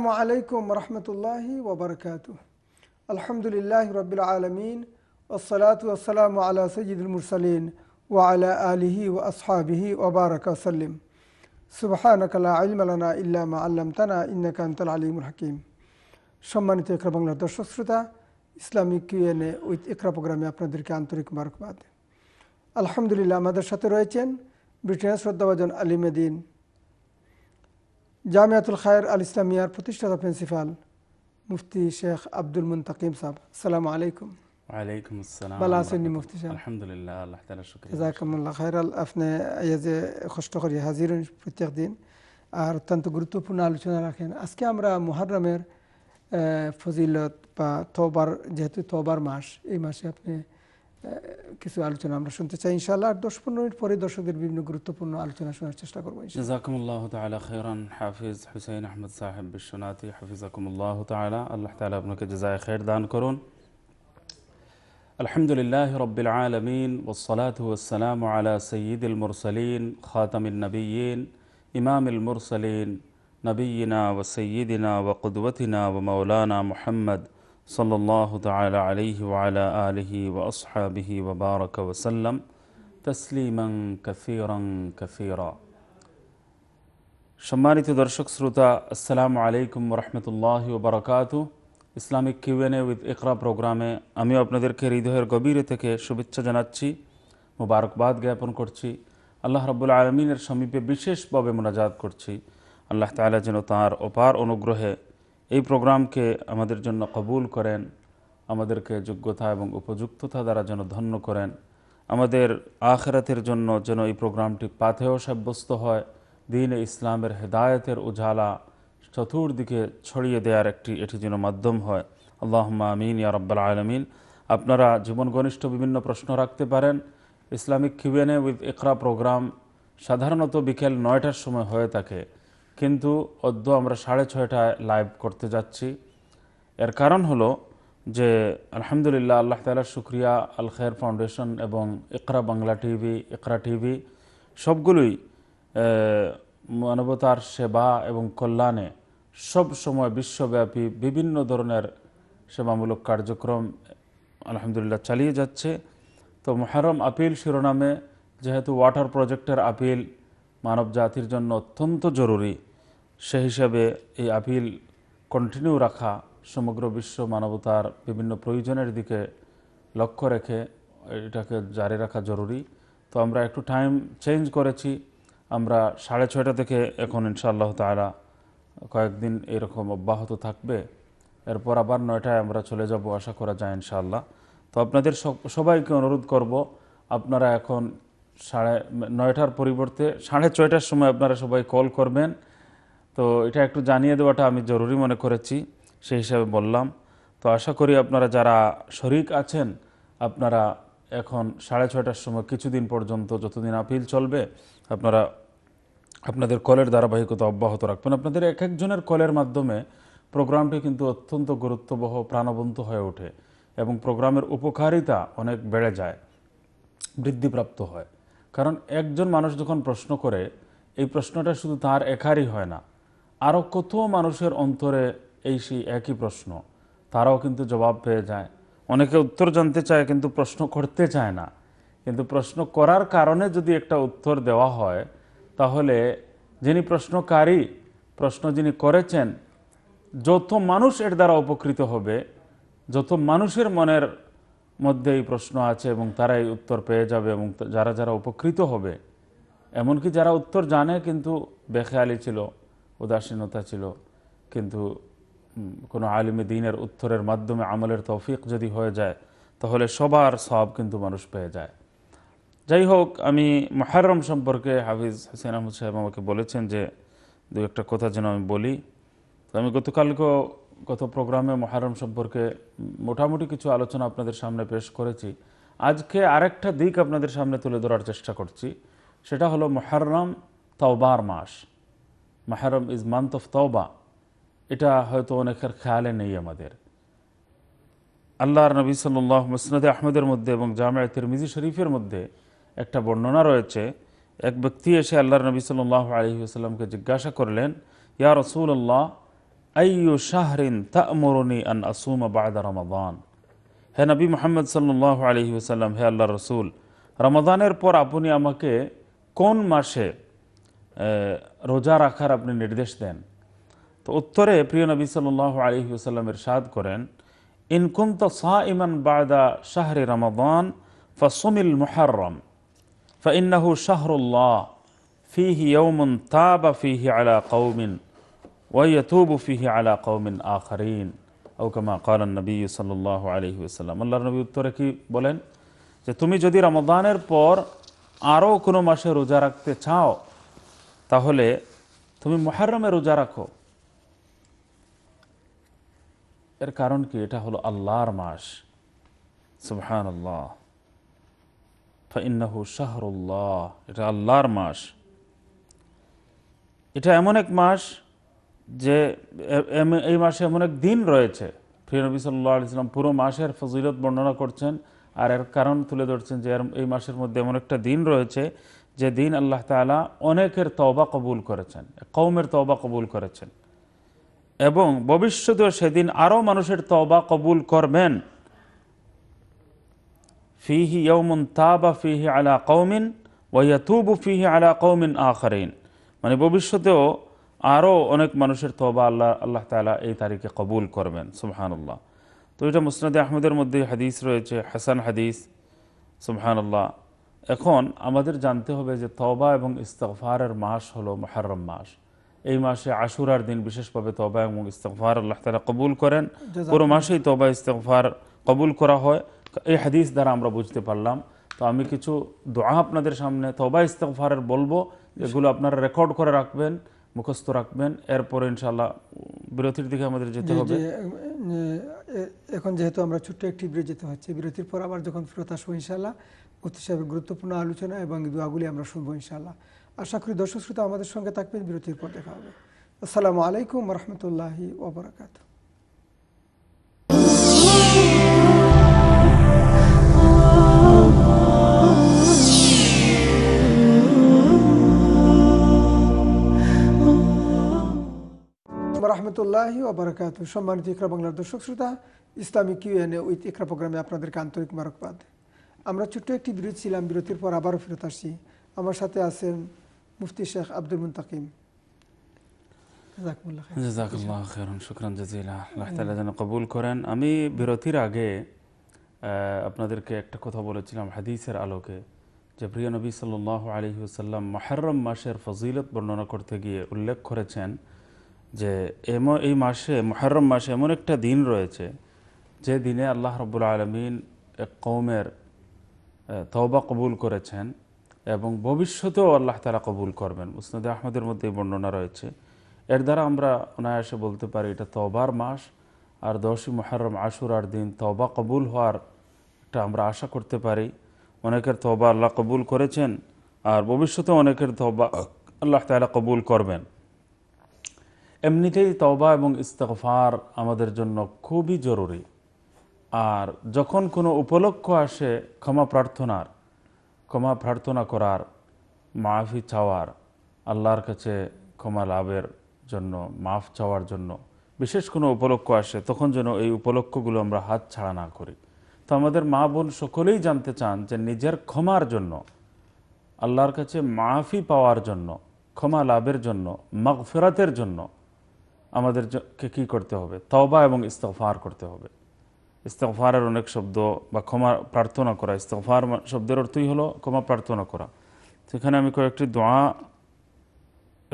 আসসালামু আলাইকুম রহমতুল্লাহি ওবরকাত আলহামদুলিল্লাহ রবিল আলমিন ওসলাত ওসালাম আলা সঈদুল মুরসালিন ও আলা আলিহি ও আসহাবিহি ওবারকাসাল্লিম সুবাহানকালা আলমালানা ইল্লামা আল্লাম তানা ইন্নাকান্তল আলিমুল হাকিম সম্মানিত একরা বাংলার দর্শক শ্রোতা ইসলামিক কিউএনএ উইথ একরা প্রোগ্রামে আপনাদেরকে আন্তরিক মার্কবাদ আলহামদুলিল্লাহ আমাদের সাথে রয়েছেন ব্রিটেনের শ্রদ্ধাভাজন আলিমেদিন جامعة الخير الإسلامية بتشتغل بنسيفال مفتي شيخ عبد المنتقيم صاحب السلام عليكم وعليكم السلام بلا سني مفتي شيخ الحمد لله الله تعالى شكرا جزاكم الله خير الأفنى أيضا خشتغر يهزيرون بتقدين আর অত্যন্ত গুরুত্বপূর্ণ আলোচনা রাখেন আজকে আমরা মুহররমের ফজিলত বা তোবার যেহেতু তোবার মাস এই মাসে আপনি কিছু আলোচনা আমরা শুনতে চাই ইনশাআল্লাহ আর দশ পনেরো মিনিট পরে দর্শকদের বিভিন্ন গুরুত্বপূর্ণ আলোচনা শোনার চেষ্টা করবো জাজাকুমুল্লাহ তালা খেরান হাফিজ হুসাইন আহমদ সাহেব বিশ্বনাথি হাফিজাকুমুল্লাহ তালা আল্লাহ তালা আপনাকে জাজায় খের দান করুন الحمد لله رب العالمين والصلاة والسلام على سيد المرسلين خاتم النبيين إمام المرسلين نبينا وسيدنا وقدوتنا ومولانا محمد صلى الله تعالى عليه وعلى آله وأصحابه وبارك وسلم تسليما كثيرا كثيرا সম্মানিত দর্শক শ্রোতা আসসালামু আলাইকুম রহমতুল্লাহ বারাকাতু ইসলামিক কিউএনএ উইথ ইকরা প্রোগ্রামে আমি আপনাদেরকে হৃদয়ের গভীরে থেকে শুভেচ্ছা জানাচ্ছি মুবারকবাদ জ্ঞাপন করছি আল্লাহ রব্বুল আলমিনের مناجات کر چی اللہ আল্লাহ جنو تار তাঁর انو অনুগ্রহে এই প্রোগ্রামকে আমাদের জন্য কবুল করেন আমাদেরকে যোগ্যতা এবং উপযুক্ততা দ্বারা যেন ধন্য করেন আমাদের আখরাতের জন্য যেন এই প্রোগ্রামটি পাথেয় সাব্যস্ত হয় দিন ইসলামের হেদায়তের উজালা চতুর্দিকে ছড়িয়ে দেওয়ার একটি এটি যেন মাধ্যম হয় আল্লাহ আমিন ইয়া রব্বাল আলমিন আপনারা জীবন ঘনিষ্ঠ বিভিন্ন প্রশ্ন রাখতে পারেন Islamic Q and A with Iqra programme সাধারণত বিকেল নয়টার সময় হয়ে থাকে কিন্তু অদ্য আমরা সাড়ে ছয়টায় লাইভ করতে যাচ্ছি এর কারণ হলো যে আলহামদুলিল্লাহ আল্লাহ তালার শুক্রিয়া আল খের ফাউন্ডেশন এবং ইকরা বাংলা টিভি ইকরা টিভি সবগুলোই মানবতার সেবা এবং কল্যাণে সব সময় বিশ্বব্যাপী বিভিন্ন ধরনের সেবামূলক কার্যক্রম আলহামদুলিল্লাহ চালিয়ে যাচ্ছে তো মহারম আপিল শিরোনামে যেহেতু ওয়াটার প্রজেক্টের আপিল মানব জাতির জন্য অত্যন্ত জরুরি সে হিসাবে এই আপিল কন্টিনিউ রাখা সমগ্র বিশ্ব মানবতার বিভিন্ন প্রয়োজনের দিকে লক্ষ্য রেখে এটাকে জারি রাখা জরুরি তো আমরা একটু টাইম চেঞ্জ করেছি আমরা সাড়ে ছয়টা থেকে এখন ইনশাআল্লাহ তারা কয়েকদিন এরকম অব্যাহত থাকবে এরপর আবার নয়টায় আমরা চলে যাব আশা করা যায় ইনশাআল্লাহ তো আপনাদের সবাইকে অনুরোধ করব আপনারা এখন সাড়ে নয়টার পরিবর্তে সাড়ে ছয়টার সময় আপনারা সবাই কল করবেন তো এটা একটু জানিয়ে দেওয়াটা আমি জরুরি মনে করেছি সেই হিসাবে বললাম তো আশা করি আপনারা যারা শরিক আছেন আপনারা এখন সাড়ে ছয়টার সময় কিছুদিন পর্যন্ত যতদিন আপিল চলবে আপনারা আপনাদের কলের ধারাবাহিকতা অব্যাহত রাখবেন আপনাদের এক একজনের কলের মাধ্যমে প্রোগ্রামটি কিন্তু অত্যন্ত গুরুত্ববহ প্রাণবন্ত হয়ে ওঠে এবং প্রোগ্রামের উপকারিতা অনেক বেড়ে যায় বৃদ্ধিপ্রাপ্ত হয় কারণ একজন মানুষ যখন প্রশ্ন করে এই প্রশ্নটা শুধু তার একারই হয় না আরও কত মানুষের অন্তরে এই সেই একই প্রশ্ন তারাও কিন্তু জবাব পেয়ে যায় অনেকে উত্তর জানতে চায় কিন্তু প্রশ্ন করতে চায় না কিন্তু প্রশ্ন করার কারণে যদি একটা উত্তর দেওয়া হয় তাহলে যিনি প্রশ্নকারী প্রশ্ন যিনি করেছেন যত মানুষ এর দ্বারা উপকৃত হবে যত মানুষের মনের মধ্যে এই প্রশ্ন আছে এবং তারাই উত্তর পেয়ে যাবে এবং যারা যারা উপকৃত হবে এমনকি যারা উত্তর জানে কিন্তু বেখেয়ালি ছিল উদাসীনতা ছিল কিন্তু কোনো আলিমে দিনের উত্তরের মাধ্যমে আমলের তৌফিক যদি হয়ে যায় তাহলে সবার সব কিন্তু মানুষ পেয়ে যায় যাই হোক আমি মহারম সম্পর্কে হাফিজ হাসিন আহমদ সাহেব আমাকে বলেছেন যে দু একটা কথা যেন আমি বলি তো আমি গতকালকেও গত প্রোগ্রামে মহারম সম্পর্কে মোটামুটি কিছু আলোচনা আপনাদের সামনে পেশ করেছি আজকে আরেকটা দিক আপনাদের সামনে তুলে ধরার চেষ্টা করছি সেটা হলো মহারম তওবার মাস Muharram is month of tawba এটা হয়তো অনেকের খেয়ালে নেই আমাদের আল্লাহর নবী সাল্লাহ মসনদে আহমেদের মধ্যে এবং জামায়াতের তিরমিজি শরীফের মধ্যে একটা বর্ণনা রয়েছে এক ব্যক্তি এসে আল্লাহর নবী সাল্লাহ আলহিউসাল্লামকে জিজ্ঞাসা করলেন ইয়া রসুল্লাহ أي شهر تأمرني أن أصوم بعد رمضان হে নবী মোহাম্মদ সাল্লাহ আলহি ওসাল্লাম হে আল্লাহ রসুল রমাদানের পর আপনি আমাকে কোন মাসে রোজা রাখার আপনি নির্দেশ দেন তো উত্তরে প্রিয় নবী সাল্লাহ আলহি ওসাল্লামের সাদ করেন ইনকুন্ত সা ইমান বাদা শাহরি রমাদান ফসুমিল মুহরম فإنه شهر الله فيه يوم تاب فيه على قوم ওয়াইয়াতুবু ফিহি আলা কৌমিন আখারিন ওকামা কালান নবী সাল্লাহ আলহি আসাল্লাম আল্লাহ নবী উত্তরে কি বলেন যে তুমি যদি রমদানের পর আরও কোনো মাসে রোজা রাখতে চাও তাহলে তুমি মহারমে রোজা রাখো এর কারণ কি এটা হলো আল্লাহর মাস সুবহান আল্লাহ ফাইন্নাহু শাহরুল্লাহ এটা আল্লাহর মাস এটা এমন এক মাস যে এই মাসে এমন এক দিন রয়েছে প্রিয়নবী সাল্লাহ ইসলাম পুরো মাসের ফজিলত বর্ণনা করছেন আর এর কারণ তুলে ধরছেন যে এই মাসের মধ্যে এমন একটা দিন রয়েছে যে দিন আল্লাহ তালা অনেকের তওবা কবুল করেছেন কৌমের তওবা কবুল করেছেন এবং ভবিষ্যতেও সেদিন আরও মানুষের তওবা কবুল করবেন ফিহি ইউমুন তাবা ফিহি আলা কৌমিন তুবু ফিহি আলা কৌমিন আখরিন মানে ভবিষ্যতেও আরও অনেক মানুষের তবা আল্লাহ আল্লাহ তালা এই তারিখে কবুল করবেন সুবহানাল্লাহ তো এটা মুসনাদে আহমদের মধ্যে হাদিস রয়েছে হাসান হাদিস সুবহানাল্লাহ এখন আমাদের জানতে হবে যে তবা এবং ইস্তফারের মাস হলো মহারম মাস এই মাসে আশুরার দিন বিশেষভাবে তবা এবং ইস্তফার আল্লাহ তালা কবুল করেন পুরো মাসেই তবা ইস্তফার কবুল করা হয় এই হাদিস দ্বারা আমরা বুঝতে পারলাম তো আমি কিছু দোয়া আপনাদের সামনে তবা ইস্তফারের বলবো এগুলো আপনারা রেকর্ড করে রাখবেন মুখস্থ রাখবেন এরপর ইনশাল্লাহ বিরতির দিকে আমাদের যেতে হবে এখন যেহেতু আমরা ছোট্ট একটি যেতে হচ্ছে বিরতির পর আবার যখন ফেরত আসবো ইনশাল্লাহ মুফতি সাহেবের গুরুত্বপূর্ণ আলোচনা এবং দোয়াগুলি আমরা শুনবো ইনশাল্লাহ আশা করি দর্শক শ্রোতা আমাদের সঙ্গে থাকবেন বিরতির পর দেখা হবে আসসালামু আলাইকুম রহমতুল্লাহি ওবরাকাতু রহমতুল্লাহ আবরাকাত সম্মানিত ইকরা বাংলার দর্শক শ্রোতা ইসলামিক কিউএনএ উইথ ইকরা প্রোগ্রামে আপনাদেরকে আন্তরিক মারকবাদ আমরা ছোট্ট একটি বিরতি ছিলাম বিরতির পর আবারও ফেরত আসছি আমার সাথে আছেন মুফতি শেখ আব্দুল মুন্তাকিম জাজাকুল্লাহ খেরন শুক্রান জাজিলা আল্লাহ তালা যেন কবুল করেন আমি বিরতির আগে আপনাদেরকে একটা কথা বলেছিলাম হাদিসের আলোকে যে প্রিয় নবী সাল্লাহ সাল্লাম মাহরম মাসের ফজিলত বর্ণনা করতে গিয়ে উল্লেখ করেছেন যে এমন এই মাসে মহরম মাসে এমন একটা দিন রয়েছে যে দিনে আল্লাহ রব্বুল আলমিন এক কৌমের তওবা কবুল করেছেন এবং ভবিষ্যতেও আল্লাহ তারা কবুল করবেন মুসনদে আহমদের মধ্যে এই বর্ণনা রয়েছে এর দ্বারা আমরা অনায়াসে বলতে পারি এটা তবার মাস আর দশই মহরম আশুরার দিন তবা কবুল হওয়ার একটা আমরা আশা করতে পারি অনেকের তবা আল্লাহ কবুল করেছেন আর ভবিষ্যতে অনেকের তবা আল্লাহ তালা কবুল করবেন এমনিতেই তবা এবং ইস্তফার আমাদের জন্য খুবই জরুরি আর যখন কোনো উপলক্ষ আসে ক্ষমা প্রার্থনার ক্ষমা প্রার্থনা করার মাফি চাওয়ার আল্লাহর কাছে ক্ষমা লাভের জন্য মাফ চাওয়ার জন্য বিশেষ কোনো উপলক্ষ আসে তখন যেন এই উপলক্ষগুলো আমরা হাত ছাড়া না করি তো আমাদের মা বোন সকলেই জানতে চান যে নিজের ক্ষমার জন্য আল্লাহর কাছে মাফি পাওয়ার জন্য ক্ষমা লাভের জন্য মাগফেরাতের জন্য আমাদেরকে কী করতে হবে তওবা এবং ইস্তফার করতে হবে ইস্তফারের অনেক শব্দ বা ক্ষমা প্রার্থনা করা ইস্তফার শব্দের অর্থই হলো ক্ষমা প্রার্থনা করা সেখানে আমি কয়েকটি দোয়া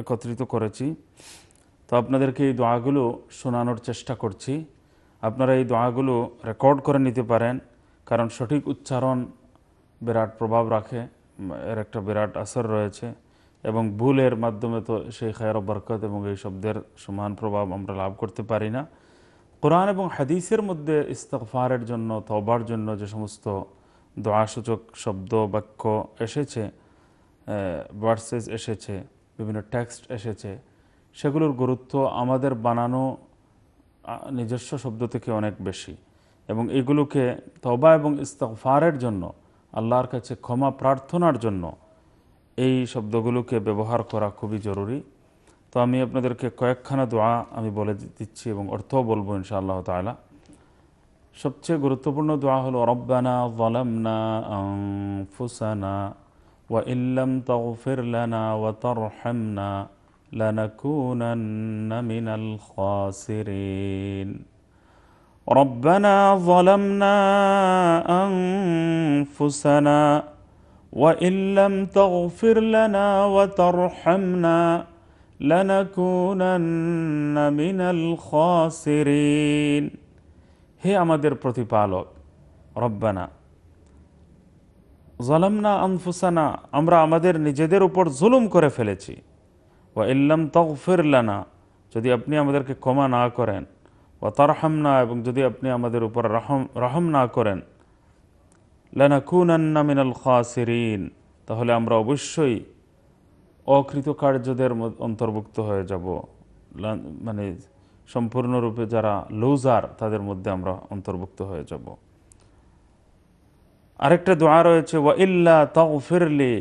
একত্রিত করেছি তো আপনাদেরকে এই দোয়াগুলো শোনানোর চেষ্টা করছি আপনারা এই দোয়াগুলো রেকর্ড করে নিতে পারেন কারণ সঠিক উচ্চারণ বিরাট প্রভাব রাখে এর একটা বিরাট আসর রয়েছে এবং ভুলের মাধ্যমে তো সেই খায়ের বরকত এবং এই শব্দের সমান প্রভাব আমরা লাভ করতে পারি না কোরআন এবং হাদিসের মধ্যে ইস্তফারের জন্য তবার জন্য যে সমস্ত দোয়াসূচক শব্দ বাক্য এসেছে ভার্সেস এসেছে বিভিন্ন টেক্সট এসেছে সেগুলোর গুরুত্ব আমাদের বানানো নিজস্ব শব্দ থেকে অনেক বেশি এবং এগুলোকে তবা এবং ইস্তফারের জন্য আল্লাহর কাছে ক্ষমা প্রার্থনার জন্য এই শব্দগুলোকে ব্যবহার করা খুবই জরুরি তো আমি আপনাদেরকে কয়েকখানা দোয়া আমি বলে দিচ্ছি এবং অর্থ বলবো ইনশাআল্লাহ তালা সবচেয়ে গুরুত্বপূর্ণ দোয়া হলো রব্বানা ওয়ালামনা ফুসানা ওয়া ইল্লাম তগফির লানা ওয়া তারহামনা لنكونن من الخاسرين ربنا ظلمنا ফুসানা وان لم تغفر لنا وترحمنا لنكونن মিনাল খাসিরিন হে আমাদের প্রতিপালক রব্বানা জলামনা আনফুসানা আমরা আমাদের নিজেদের উপর জুলুম করে ফেলেছি ও ইল্লাম তগফির লানা যদি আপনি আমাদেরকে ক্ষমা না করেন ও তারহামনা এবং যদি আপনি আমাদের উপর রহম রহম না করেন লানাকুনান্না মিনাল খাসিরিন তাহলে আমরা অবশ্যই অকৃতকার্যদের অন্তর্ভুক্ত হয়ে যাব মানে সম্পূর্ণরূপে যারা লুজার তাদের মধ্যে আমরা অন্তর্ভুক্ত হয়ে যাব আরেকটা দোয়া রয়েছে ওয়া ইল্লা তাগফিরলি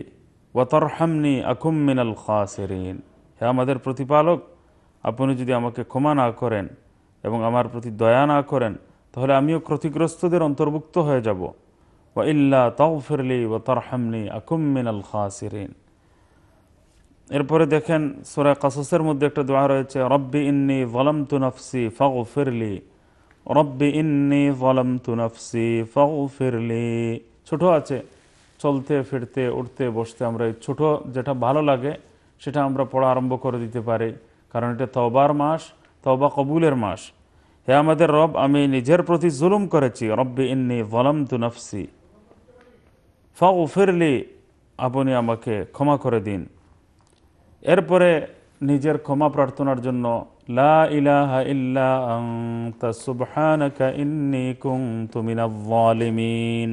ওয়া তারহামনি আকুম মিনাল খাসিরিন হে আমাদের প্রতিপালক আপনি যদি আমাকে ক্ষমা না করেন এবং আমার প্রতি দয়া না করেন তাহলে আমিও ক্ষতিগ্রস্তদের অন্তর্ভুক্ত হয়ে যাব ইল্লা তৌফিরলি ও তরহামনি আকুমিনাল খাসিরিন এরপরে দেখেন সোরা কাসুসের মধ্যে একটা দোয়া রয়েছে রব্বি ইন্নি ভলম তু নফসি ফাউ ফিরলি রব্বি ইন্নি ভলম তু নফসি ফাউ ফিরলি ছোটো আছে চলতে ফিরতে উঠতে বসতে আমরা এই ছোটো যেটা ভালো লাগে সেটা আমরা পড়া আরম্ভ করে দিতে পারি কারণ এটা তবার মাস তবা কবুলের মাস হে আমাদের রব আমি নিজের প্রতি জুলুম করেছি রব্বি ইন্নি ভলম তু নফসি ফাউ ফিরলি আপনি আমাকে ক্ষমা করে দিন এরপরে নিজের ক্ষমা প্রার্থনার জন্য লা ইলাহা ইল্লা আনতা সুবহানাকা ইন্নি কুনতু মিনাজ জালিমিন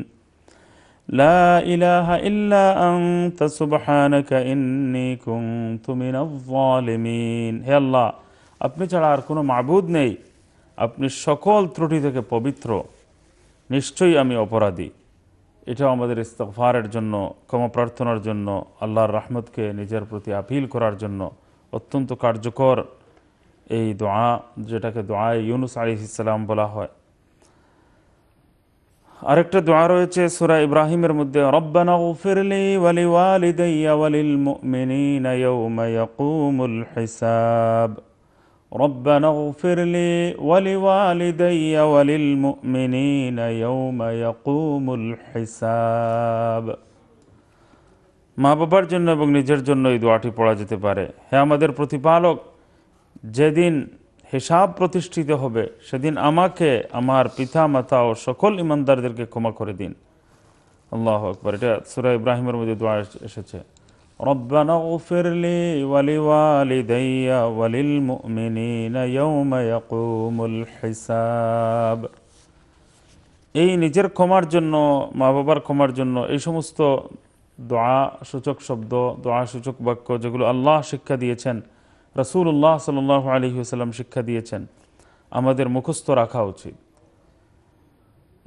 লা ইলাহা ইল্লা আনতা সুবহানাকা ইন্নী কুনতু মিনাজ জালিমিন হে আল্লাহ আপনি ছাড়া আর কোনো মাবুদ নেই আপনি সকল ত্রুটি থেকে পবিত্র নিশ্চয়ই আমি অপরাধী এটাও আমাদের ইস্তফারের জন্য ক্ষমা প্রার্থনার জন্য আল্লাহর রহমতকে নিজের প্রতি আপিল করার জন্য অত্যন্ত কার্যকর এই দোয়া যেটাকে দোয়া ইউনুস আলি ইসলাম বলা হয় আরেকটা দোয়া রয়েছে সুরা ইব্রাহিমের মধ্যে রব্বানা উফিরলি ওয়ালি হিসাব ربنا اغفر لي ولوالدي وللمؤمنين يوم يقوم الحساب মা বাবার জন্য এবং নিজের জন্য এই দোয়াটি পড়া যেতে পারে হে আমাদের প্রতিপালক যেদিন হিসাব প্রতিষ্ঠিত হবে সেদিন আমাকে আমার পিতা মাতা ও সকল ইমানদারদেরকে ক্ষমা করে দিন আল্লাহ আকবর এটা সুরা ইব্রাহিমের মধ্যে দোয়া এসেছে ربنا اغفر لي ولوالدي وللمؤمنين يوم يقوم الحساب এই নিজের ক্ষমার জন্য মা বাবার ক্ষমার জন্য এই সমস্ত দোয়া সূচক শব্দ দোয়া সূচক বাক্য যেগুলো আল্লাহ শিক্ষা দিয়েছেন রসুল্লাহ সাল আলী সাল্লাম শিক্ষা দিয়েছেন আমাদের মুখস্থ রাখা উচিত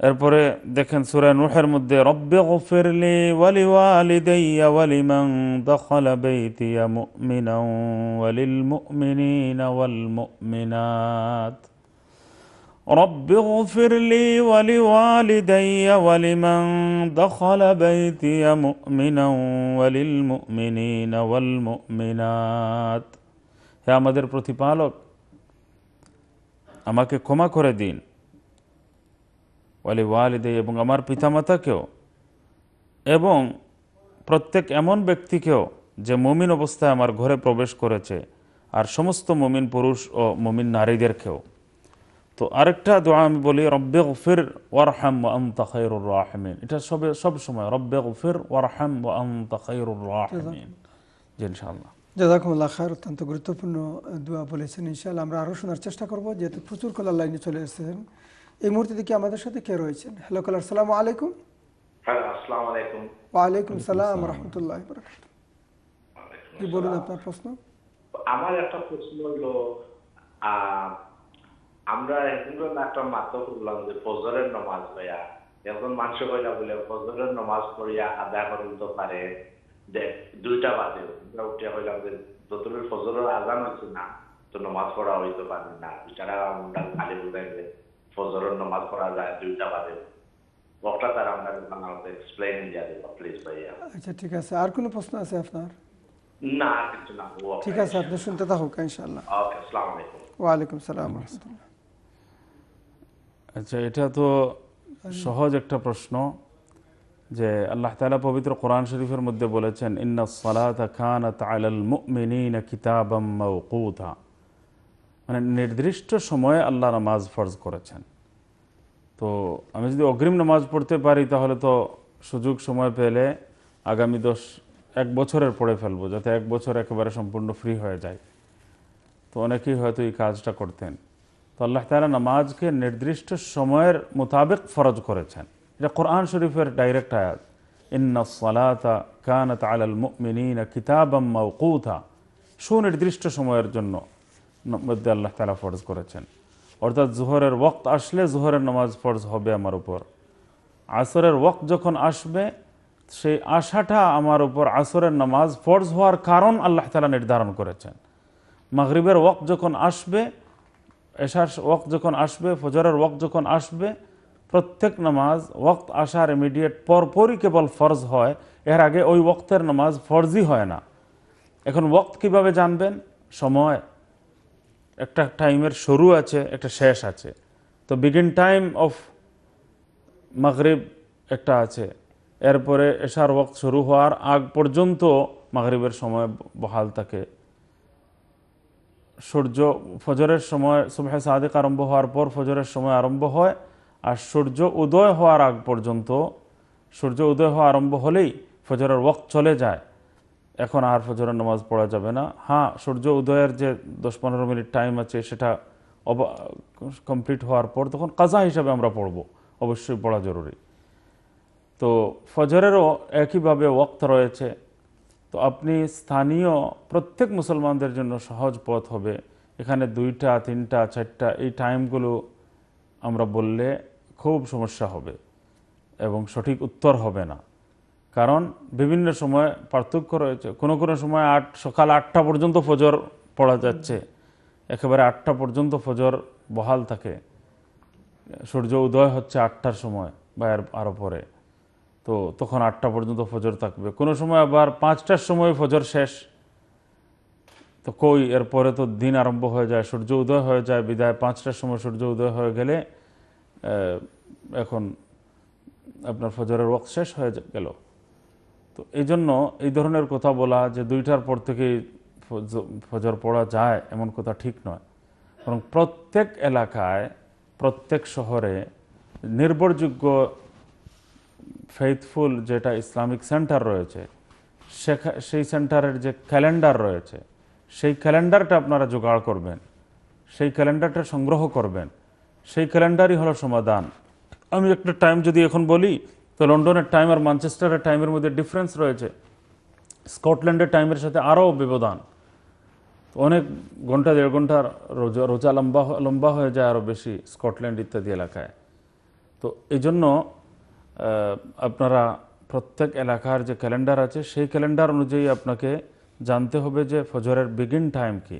এরপরে দেখেন সুরা নুহের মধ্যে রব্বে গফিরলি ওয়ালি ওয়ালিদাইয়া ওয়ালিমান দখলা বাইতিয়া মুমিনাও ওয়ালিল মুমিনিনা ওয়াল মুমিনাত رب اغفر لي ولوالدي ولمن دخل بيتي مؤمنا وللمؤمنين والمؤمنات হে আমাদের প্রতিপালক আমাকে ক্ষমা করে দিন ওয়ালি ওয়ালিদে এবং আমার পিতামাতাকেও এবং প্রত্যেক এমন ব্যক্তিকেও যে মমিন অবস্থায় আমার ঘরে প্রবেশ করেছে আর সমস্ত মমিন পুরুষ ও মমিন নারীদেরকেও তো আরেকটা দোয়া আমি বলি রব্বে গফির ওয়ারহাম আম তাখাইরুর রাহমিন এটা সবে সব সময় রব্বে গফির ওয়ারহাম আম তাখাইরুর রাহমিন জি ইনশাআল্লাহ জাজাকুমুল্লাহ খায়ের অত্যন্ত গুরুত্বপূর্ণ দোয়া বলেছেন ইনশাআল্লাহ আমরা আরও শোনার চেষ্টা করব যেহেতু প্রচুর কলার লাইনে চলে এসেছেন এই মুহূর্তে দেখি আমাদের সাথে কে রয়েছেন হ্যালো কালার সালাম আলাইকুম ওয়ালাইকুম সালাম রহমতুল্লাহ কি বলুন আপনার প্রশ্ন আমার একটা প্রশ্ন হলো আমরা এখন একটা মাত্র করলাম যে ফজরের নামাজ ভাইয়া এখন মানুষ কইলা বলে ফজরের নামাজ পড়িয়া আদায় করুন তো পারে দেখ দুইটা বাদে উঠিয়া কইলাম যে যতটুকু ফজরের আজান হচ্ছে না তো নামাজ পড়া হইতে পারে না বিচারা আমরা খালি বোঝাই ফজরের নামাজ পড়া যায় দুইটা বাদে বক্তা তার আপনাকে বাংলাতে এক্সপ্লেইন দিয়ে দেব প্লিজ ভাইয়া আচ্ছা ঠিক আছে আর কোনো প্রশ্ন আছে আপনার না কিছু না ঠিক আছে আপনি শুনতে থাকুক ইনশাআল্লাহ ওকে আসসালামু আলাইকুম ওয়া আলাইকুম সালাম রাহমাতুল্লাহ আচ্ছা এটা তো সহজ একটা প্রশ্ন যে আল্লাহ তালা পবিত্র কোরআন শরীফের মধ্যে বলেছেন ইন্না সালাত খান তালাল মুমিনিন কিতাবম মাউকুতা মানে নির্দিষ্ট সময়ে আল্লাহ নামাজ ফরজ করেছেন তো আমি যদি অগ্রিম নামাজ পড়তে পারি তাহলে তো সুযোগ সময় পেলে আগামী দশ এক বছরের পড়ে ফেলবো যাতে এক বছর একেবারে সম্পূর্ণ ফ্রি হয়ে যায় তো অনেকেই হয়তো এই কাজটা করতেন তো আল্লাহ তালা নামাজকে নির্দিষ্ট সময়ের মোতাবেক ফরজ করেছেন এটা কোরআন শরীফের ডাইরেক্ট আয়াত ইন্নাসালাতা সালাতা কানাত আলাল মিনা কিতাবাম্মাউকুথা সুনির্দিষ্ট সময়ের জন্য মধ্যে আল্লাহ তালা ফরজ করেছেন অর্থাৎ জোহরের ওক্ত আসলে জোহরের নামাজ ফরজ হবে আমার উপর আসরের ওক্ত যখন আসবে সেই আশাটা আমার উপর আসরের নামাজ ফরজ হওয়ার কারণ আল্লাহ তালা নির্ধারণ করেছেন মাগরিবের ওয়াক যখন আসবে এশার ওয়াক যখন আসবে ফজরের ওয়াক যখন আসবে প্রত্যেক নামাজ ওক্ত আসার ইমিডিয়েট পরপরই কেবল ফরজ হয় এর আগে ওই ওক্তের নামাজ ফরজই হয় না এখন ওক্ত কিভাবে জানবেন সময় একটা টাইমের শুরু আছে একটা শেষ আছে তো বিগিন টাইম অফ মাগরীব একটা আছে এরপরে এশার ওয়াক্ত শুরু হওয়ার আগ পর্যন্ত মাগরিবের সময় বহাল থাকে সূর্য ফজরের সময় সুবাহ সাদেক আরম্ভ হওয়ার পর ফজরের সময় আরম্ভ হয় আর সূর্য উদয় হওয়ার আগ পর্যন্ত সূর্য উদয় হওয়া আরম্ভ হলেই ফজরের ওয়াক্ত চলে যায় এখন আর ফজরের নামাজ পড়া যাবে না হ্যাঁ সূর্য উদয়ের যে দশ পনেরো মিনিট টাইম আছে সেটা কমপ্লিট হওয়ার পর তখন কাজা হিসাবে আমরা পড়ব অবশ্যই পড়া জরুরি তো ফজরেরও একইভাবে ওয়াক্ত রয়েছে তো আপনি স্থানীয় প্রত্যেক মুসলমানদের জন্য সহজ পথ হবে এখানে দুইটা তিনটা চারটা এই টাইমগুলো আমরা বললে খুব সমস্যা হবে এবং সঠিক উত্তর হবে না কারণ বিভিন্ন সময় পার্থক্য রয়েছে কোনো কোনো সময় আট সকাল আটটা পর্যন্ত ফজর পড়া যাচ্ছে একেবারে আটটা পর্যন্ত ফজর বহাল থাকে সূর্য উদয় হচ্ছে আটটার সময় বা আরও পরে তো তখন আটটা পর্যন্ত ফজর থাকবে কোনো সময় আবার পাঁচটার সময় ফজর শেষ তো কই এরপরে তো দিন আরম্ভ হয়ে যায় সূর্য উদয় হয়ে যায় বিদায় পাঁচটার সময় সূর্য উদয় হয়ে গেলে এখন আপনার ফজরের ওয়াক শেষ হয়ে গেল তো এই জন্য এই ধরনের কথা বলা যে দুইটার পর থেকে ফজর পড়া যায় এমন কথা ঠিক নয় বরং প্রত্যেক এলাকায় প্রত্যেক শহরে নির্ভরযোগ্য ফেথফুল যেটা ইসলামিক সেন্টার রয়েছে সেই সেন্টারের যে ক্যালেন্ডার রয়েছে সেই ক্যালেন্ডারটা আপনারা জোগাড় করবেন সেই ক্যালেন্ডারটা সংগ্রহ করবেন সেই ক্যালেন্ডারই হলো সমাধান আমি একটা টাইম যদি এখন বলি তো লন্ডনের টাইম আর ম্যানচেস্টারের টাইমের মধ্যে ডিফারেন্স রয়েছে স্কটল্যান্ডের টাইমের সাথে আরও ব্যবধান অনেক ঘন্টা দেড় ঘন্টা রোজা রোজা লম্বা লম্বা হয়ে যায় আরও বেশি স্কটল্যান্ড ইত্যাদি এলাকায় তো এই জন্য আপনারা প্রত্যেক এলাকার যে ক্যালেন্ডার আছে সেই ক্যালেন্ডার অনুযায়ী আপনাকে জানতে হবে যে ফজরের বিগিন টাইম কি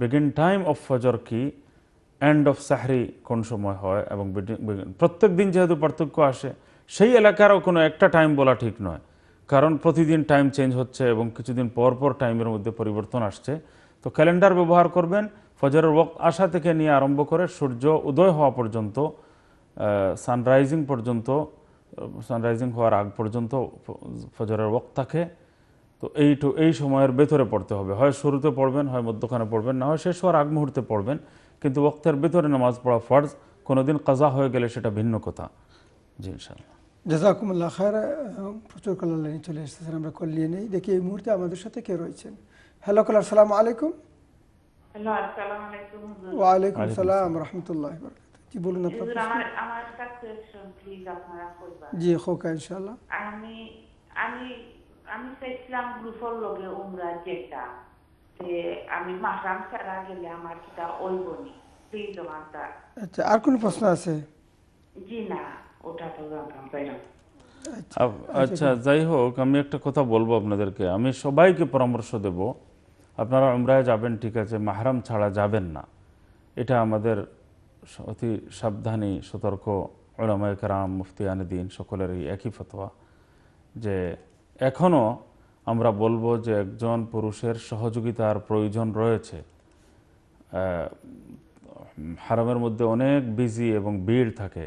বিগিন টাইম অফ ফজর কি এন্ড অফ সাহরি কোন সময় হয় এবং প্রত্যেক দিন যেহেতু পার্থক্য আসে সেই এলাকারও কোনো একটা টাইম বলা ঠিক নয় কারণ প্রতিদিন টাইম চেঞ্জ হচ্ছে এবং কিছুদিন পর পর টাইমের মধ্যে পরিবর্তন আসছে তো ক্যালেন্ডার ব্যবহার করবেন ফজরের ওক আসা থেকে নিয়ে আরম্ভ করে সূর্য উদয় হওয়া পর্যন্ত সানরাইজিং পর্যন্ত সানরাইজিং হওয়ার আগ পর্যন্ত ফজরের ওক থাকে তো এই টু এই সময়ের ভেতরে পড়তে হবে হয় শুরুতে পড়বেন হয় মধ্যখানে পড়বেন না হয় শেষ হওয়ার আগ মুহূর্তে পড়বেন কিন্তু ওক্তের ভেতরে নামাজ পড়া ফর্জ কোনোদিন কাজা হয়ে গেলে সেটা ভিন্ন কথা জি ইনশাল্লাহ জাজাকুমুল্লাহ খায়ের প্রচুর কালার লাইনে চলে এসেছেন আমরা কল নেই দেখি এই মুহূর্তে আমাদের সাথে কে রয়েছেন হ্যালো কলার সালাম আলাইকুম ওয়ালাইকুম সালাম রহমতুল্লাহ জি বলুন জি হোক ইনশাল্লাহ আমি আমি আমি চাইছিলাম গ্রুপের লগে উমরা যেটা আমি মাহরাম ছাড়া গেলে আমার কিটা ওইবনি প্লিজ আমার আচ্ছা আর কোন প্রশ্ন আছে জি না ওটা তো জানতাম আচ্ছা, আচ্ছা যাই হোক আমি একটা কথা বলবো আপনাদেরকে আমি সবাইকে পরামর্শ দেব আপনারা উমরায় যাবেন ঠিক আছে মাহরাম ছাড়া যাবেন না এটা আমাদের অতি সাবধানী সতর্ক ওলামায় কারাম মুফতি সকলের সকলেরই একই ফতোয়া যে এখনও আমরা বলবো যে একজন পুরুষের সহযোগিতার প্রয়োজন রয়েছে হারামের মধ্যে অনেক বিজি এবং ভিড় থাকে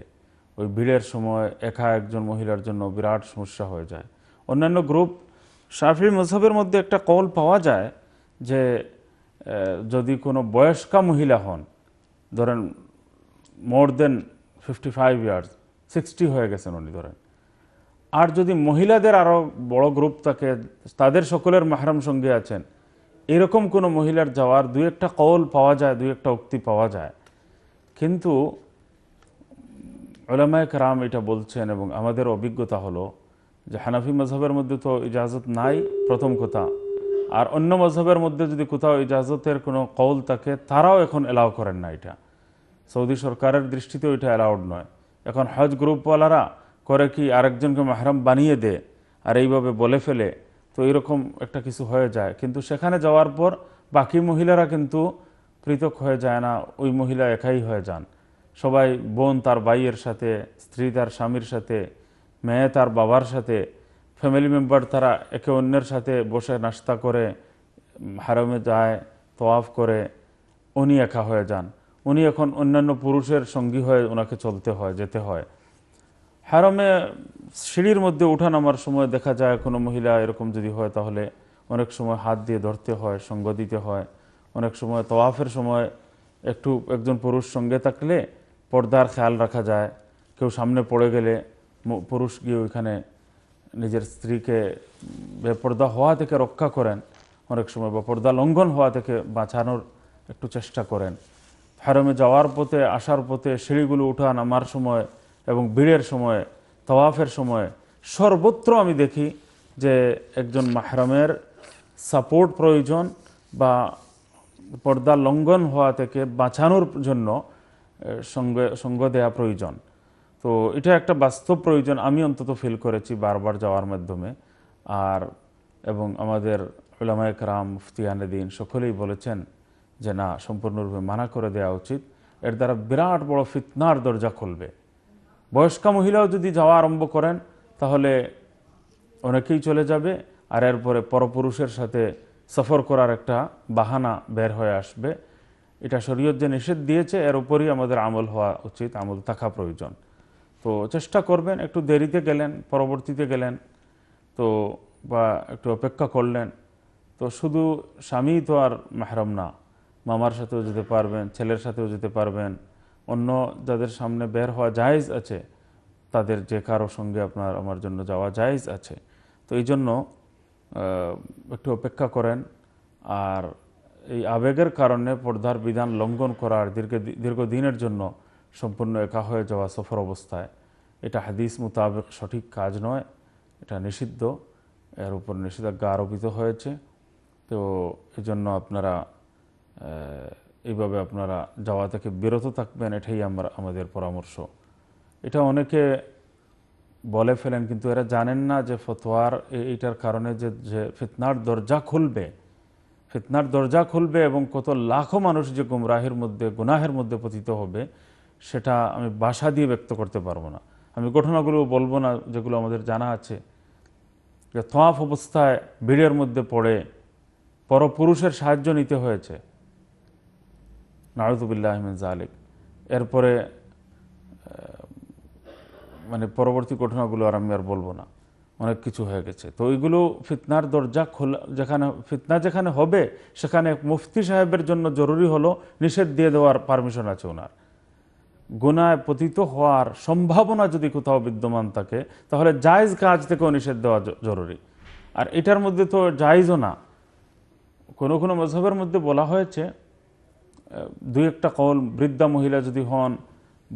ওই ভিড়ের সময় একা একজন মহিলার জন্য বিরাট সমস্যা হয়ে যায় অন্যান্য গ্রুপ শাফি মজহবের মধ্যে একটা কল পাওয়া যায় যে যদি কোনো বয়স্কা মহিলা হন ধরেন more than fifty five years sixty হয়ে গেছেন উনি ধরেন আর যদি মহিলাদের আরও বড় গ্রুপ থাকে তাদের সকলের মাহরম সঙ্গে আছেন এরকম কোনো মহিলার যাওয়ার দু একটা কল পাওয়া যায় দু একটা উক্তি পাওয়া যায় কিন্তু ওলামায় কারাম এটা বলছেন এবং আমাদের অভিজ্ঞতা হলো যে হানাফি মজহবের মধ্যে তো ইজাজত নাই প্রথম কথা আর অন্য মজহবের মধ্যে যদি কোথাও ইজাজতের কোনো কৌল থাকে তারাও এখন অ্যালাউ করেন না এটা সৌদি সরকারের দৃষ্টিতেও এটা অ্যালাউড নয় এখন হজ গ্রুপওয়ালারা করে কি আরেকজনকে মাহরাম বানিয়ে দে আর এইভাবে বলে ফেলে তো এরকম একটা কিছু হয়ে যায় কিন্তু সেখানে যাওয়ার পর বাকি মহিলারা কিন্তু পৃথক হয়ে যায় না ওই মহিলা একাই হয়ে যান সবাই বোন তার ভাইয়ের সাথে স্ত্রী তার স্বামীর সাথে মেয়ে তার বাবার সাথে ফ্যামিলি মেম্বার তারা একে অন্যের সাথে বসে নাস্তা করে হারমে যায় তোয়াফ করে উনি একা হয়ে যান উনি এখন অন্যান্য পুরুষের সঙ্গী হয়ে ওনাকে চলতে হয় যেতে হয় হারমে সিঁড়ির মধ্যে উঠা আমার সময় দেখা যায় কোনো মহিলা এরকম যদি হয় তাহলে অনেক সময় হাত দিয়ে ধরতে হয় সঙ্গ দিতে হয় অনেক সময় তোয়াফের সময় একটু একজন পুরুষ সঙ্গে থাকলে পর্দার খেয়াল রাখা যায় কেউ সামনে পড়ে গেলে পুরুষ গিয়ে ওইখানে নিজের স্ত্রীকে বেপর্দা হওয়া থেকে রক্ষা করেন অনেক সময় বা পর্দা লঙ্ঘন হওয়া থেকে বাঁচানোর একটু চেষ্টা করেন হারমে যাওয়ার পথে আসার পথে সিঁড়িগুলো উঠা নামার সময় এবং ভিড়ের সময় তওয়াফের সময় সর্বত্র আমি দেখি যে একজন মাহরমের সাপোর্ট প্রয়োজন বা পর্দা লঙ্ঘন হওয়া থেকে বাঁচানোর জন্য সঙ্গ সঙ্গ দেয়া প্রয়োজন তো এটা একটা বাস্তব প্রয়োজন আমি অন্তত ফিল করেছি বারবার যাওয়ার মাধ্যমে আর এবং আমাদের উলামায়ক রাম মুফতিয়ানদিন সকলেই বলেছেন যে না সম্পূর্ণরূপে মানা করে দেওয়া উচিত এর দ্বারা বিরাট বড় ফিতনার দরজা খুলবে বয়স্কা মহিলাও যদি যাওয়া আরম্ভ করেন তাহলে অনেকেই চলে যাবে আর এরপরে পরপুরুষের সাথে সফর করার একটা বাহানা বের হয়ে আসবে এটা শরীয়ত যে নিষেধ দিয়েছে এর উপরই আমাদের আমল হওয়া উচিত আমল থাকা প্রয়োজন তো চেষ্টা করবেন একটু দেরিতে গেলেন পরবর্তীতে গেলেন তো বা একটু অপেক্ষা করলেন তো শুধু স্বামী তো আর মেহরম না মামার সাথেও যেতে পারবেন ছেলের সাথেও যেতে পারবেন অন্য যাদের সামনে বের হওয়া জায়জ আছে তাদের যে কারো সঙ্গে আপনার আমার জন্য যাওয়া জায়জ আছে তো এই জন্য একটু অপেক্ষা করেন আর এই আবেগের কারণে পর্দার বিধান লঙ্ঘন করার দীর্ঘ দীর্ঘদিনের জন্য সম্পূর্ণ একা হয়ে যাওয়া সফর অবস্থায় এটা হাদিস মোতাবেক সঠিক কাজ নয় এটা নিষিদ্ধ এর উপর নিষেধাজ্ঞা আরোপিত হয়েছে তো এজন্য আপনারা এইভাবে আপনারা যাওয়া থেকে বিরত থাকবেন এটাই আমরা আমাদের পরামর্শ এটা অনেকে বলে ফেলেন কিন্তু এরা জানেন না যে ফতোয়ার এইটার কারণে যে যে ফিতনার দরজা খুলবে ফিতনার দরজা খুলবে এবং কত লাখো মানুষ যে গুমরাহের মধ্যে গুনাহের মধ্যে পতিত হবে সেটা আমি বাসা দিয়ে ব্যক্ত করতে পারবো না আমি ঘটনাগুলো বলবো না যেগুলো আমাদের জানা আছে যে থাফ অবস্থায় ভিড়ের মধ্যে পড়ে পরপুরুষের সাহায্য নিতে হয়েছে নারুদুবিল্লাহ আহমেদ জালিক এরপরে মানে পরবর্তী ঘটনাগুলো আর আমি আর বলবো না অনেক কিছু হয়ে গেছে তো ওইগুলো ফিতনার দরজা খোলা যেখানে ফিতনা যেখানে হবে সেখানে মুফতি সাহেবের জন্য জরুরি হলো নিষেধ দিয়ে দেওয়ার পারমিশন আছে ওনার গুনায় পতিত হওয়ার সম্ভাবনা যদি কোথাও বিদ্যমান থাকে তাহলে জায়জ কাজ থেকেও নিষেধ দেওয়া জরুরি আর এটার মধ্যে তো জায়জও না কোনো কোনো মজহবের মধ্যে বলা হয়েছে দুই একটা কল বৃদ্ধা মহিলা যদি হন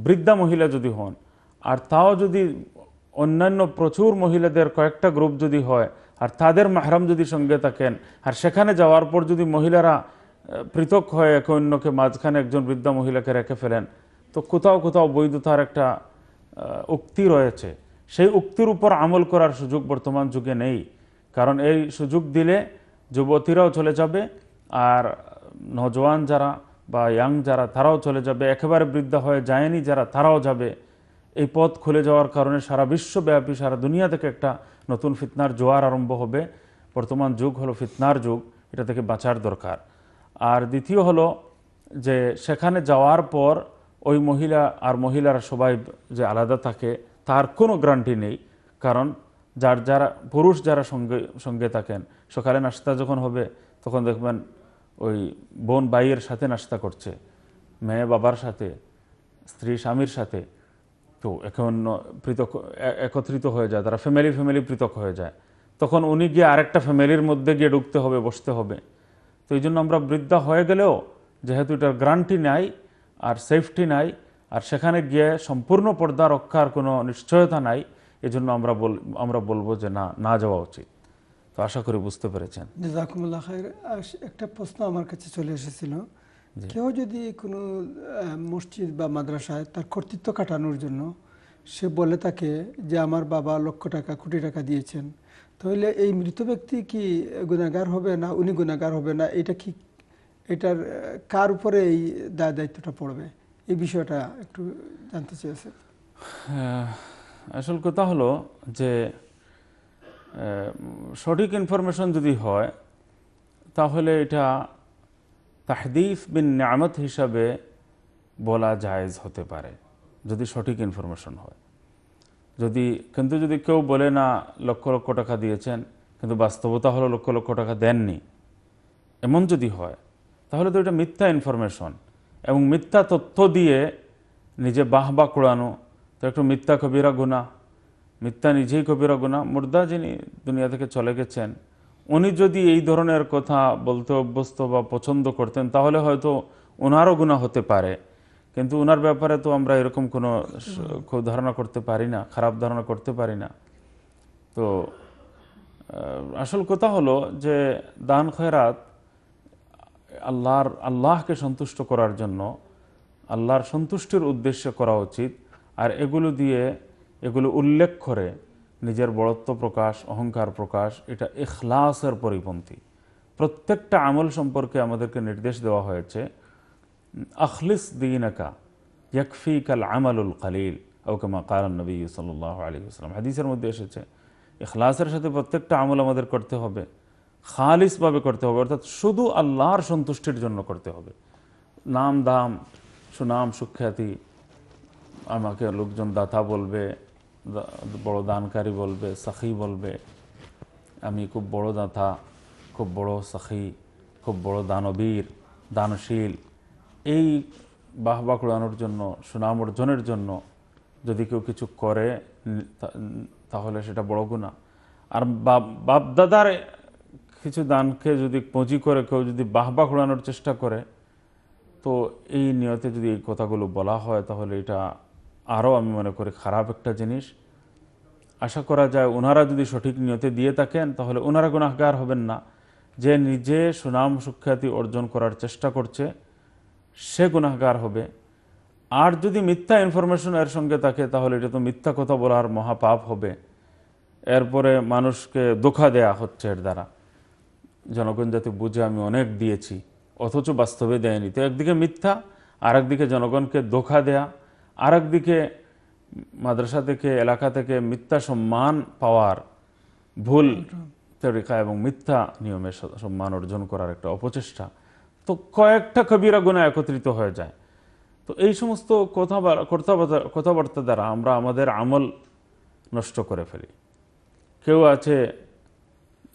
বৃদ্ধা মহিলা যদি হন আর তাও যদি অন্যান্য প্রচুর মহিলাদের কয়েকটা গ্রুপ যদি হয় আর তাদের মাহরাম যদি সঙ্গে থাকেন আর সেখানে যাওয়ার পর যদি মহিলারা পৃথক হয়ে একে অন্যকে মাঝখানে একজন বৃদ্ধা মহিলাকে রেখে ফেলেন তো কোথাও কোথাও বৈধতার একটা উক্তি রয়েছে সেই উক্তির উপর আমল করার সুযোগ বর্তমান যুগে নেই কারণ এই সুযোগ দিলে যুবতীরাও চলে যাবে আর নজওয়ান যারা বা ইয়াং যারা তারাও চলে যাবে একেবারে বৃদ্ধা হয়ে যায়নি যারা তারাও যাবে এই পথ খুলে যাওয়ার কারণে সারা বিশ্বব্যাপী সারা দুনিয়া থেকে একটা নতুন ফিতনার জোয়ার আরম্ভ হবে বর্তমান যুগ হলো ফিতনার যুগ এটা থেকে বাঁচার দরকার আর দ্বিতীয় হলো যে সেখানে যাওয়ার পর ওই মহিলা আর মহিলারা সবাই যে আলাদা থাকে তার কোনো গ্রান্টি নেই কারণ যার যারা পুরুষ যারা সঙ্গে সঙ্গে থাকেন সকালে নাস্তা যখন হবে তখন দেখবেন ওই বোন ভাইয়ের সাথে নাস্তা করছে মেয়ে বাবার সাথে স্ত্রী স্বামীর সাথে তো এখন পৃথক একত্রিত হয়ে যায় তারা ফ্যামিলি ফ্যামিলি পৃথক হয়ে যায় তখন উনি গিয়ে আরেকটা ফ্যামিলির মধ্যে গিয়ে ঢুকতে হবে বসতে হবে তো এই জন্য আমরা বৃদ্ধা হয়ে গেলেও যেহেতু এটার গ্রান্টি নাই আর সেফটি নাই আর সেখানে গিয়ে সম্পূর্ণ পর্দা রক্ষার কোনো নিশ্চয়তা নাই এজন্য আমরা বল আমরা বলবো যে না না যাওয়া উচিত তো আশা করি বুঝতে পেরেছেন একটা প্রশ্ন আমার কাছে চলে এসেছিল কেউ যদি কোনো মসজিদ বা মাদ্রাসায় তার কর্তৃত্ব কাটানোর জন্য সে বলে তাকে যে আমার বাবা লক্ষ টাকা কোটি টাকা দিয়েছেন তাহলে এই মৃত ব্যক্তি কি গুণাগার হবে না উনি গুণাগার হবে না এটা কি এটার কার উপরে এই দায় দায়িত্বটা পড়বে এই বিষয়টা একটু জানতে চেয়েছে আসল কথা হলো যে সঠিক ইনফরমেশন যদি হয় তাহলে এটা তাহদিফ বিন নামত হিসাবে বলা জায়েজ হতে পারে যদি সঠিক ইনফরমেশন হয় যদি কিন্তু যদি কেউ বলে না লক্ষ লক্ষ টাকা দিয়েছেন কিন্তু বাস্তবতা হলো লক্ষ লক্ষ টাকা দেননি এমন যদি হয় তাহলে তো এটা মিথ্যা ইনফরমেশন এবং মিথ্যা তথ্য দিয়ে নিজে বা কুড়ানো তো একটু মিথ্যা কবিরা গুণা মিথ্যা নিজেই কবিরা গুণা মুর্দা যিনি দুনিয়া থেকে চলে গেছেন উনি যদি এই ধরনের কথা বলতে অভ্যস্ত বা পছন্দ করতেন তাহলে হয়তো ওনারও গুণা হতে পারে কিন্তু ওনার ব্যাপারে তো আমরা এরকম কোনো ধারণা করতে পারি না খারাপ ধারণা করতে পারি না তো আসল কথা হলো যে দান খয়রাত আল্লাহর আল্লাহকে সন্তুষ্ট করার জন্য আল্লাহর সন্তুষ্টির উদ্দেশ্যে করা উচিত আর এগুলো দিয়ে এগুলো উল্লেখ করে নিজের বড়ত্ব প্রকাশ অহংকার প্রকাশ এটা এখলাসের পরিপন্থী প্রত্যেকটা আমল সম্পর্কে আমাদেরকে নির্দেশ দেওয়া হয়েছে আখলিস দিনাকা ইয়কফি কাল আমালুল খালিল আউকামা কারান নবী সাল্লাহ আলী আসসালাম হাদিসের মধ্যে এসেছে এখলাসের সাথে প্রত্যেকটা আমল আমাদের করতে হবে খালিসভাবে করতে হবে অর্থাৎ শুধু আল্লাহর সন্তুষ্টির জন্য করতে হবে নাম দাম সুনাম সুখ্যাতি আমাকে লোকজন দাতা বলবে বড় দানকারী বলবে সাখি বলবে আমি খুব বড় দাতা খুব বড় সাখি খুব বড় দানবীর দানশীল এই বাহবা কুড়ানোর জন্য সুনাম অর্জনের জন্য যদি কেউ কিছু করে তাহলে সেটা বড় গুণা আর বাপদাদার কিছু দানকে যদি পুঁজি করে কেউ যদি বাহবা কুড়ানোর চেষ্টা করে তো এই নিয়তে যদি এই কথাগুলো বলা হয় তাহলে এটা আরও আমি মনে করি খারাপ একটা জিনিস আশা করা যায় ওনারা যদি সঠিক নিয়তে দিয়ে থাকেন তাহলে ওনারা গুণাহগার হবেন না যে নিজে সুনাম সুখ্যাতি অর্জন করার চেষ্টা করছে সে গুণাহগার হবে আর যদি মিথ্যা ইনফরমেশন এর সঙ্গে থাকে তাহলে এটা তো মিথ্যা কথা বলার মহাপাপ হবে এরপরে মানুষকে দোখা দেয়া হচ্ছে এর দ্বারা জনগণ যাতে বুঝে আমি অনেক দিয়েছি অথচ বাস্তবে দেয়নি তো একদিকে মিথ্যা আর একদিকে জনগণকে দোখা দেয়া আরেকদিকে মাদ্রাসা থেকে এলাকা থেকে মিথ্যা সম্মান পাওয়ার ভুল তরিকা এবং মিথ্যা নিয়মে সম্মান অর্জন করার একটা অপচেষ্টা তো কয়েকটা কবিরা গুণা একত্রিত হয়ে যায় তো এই সমস্ত কথা কথাবার্তা দ্বারা আমরা আমাদের আমল নষ্ট করে ফেলি কেউ আছে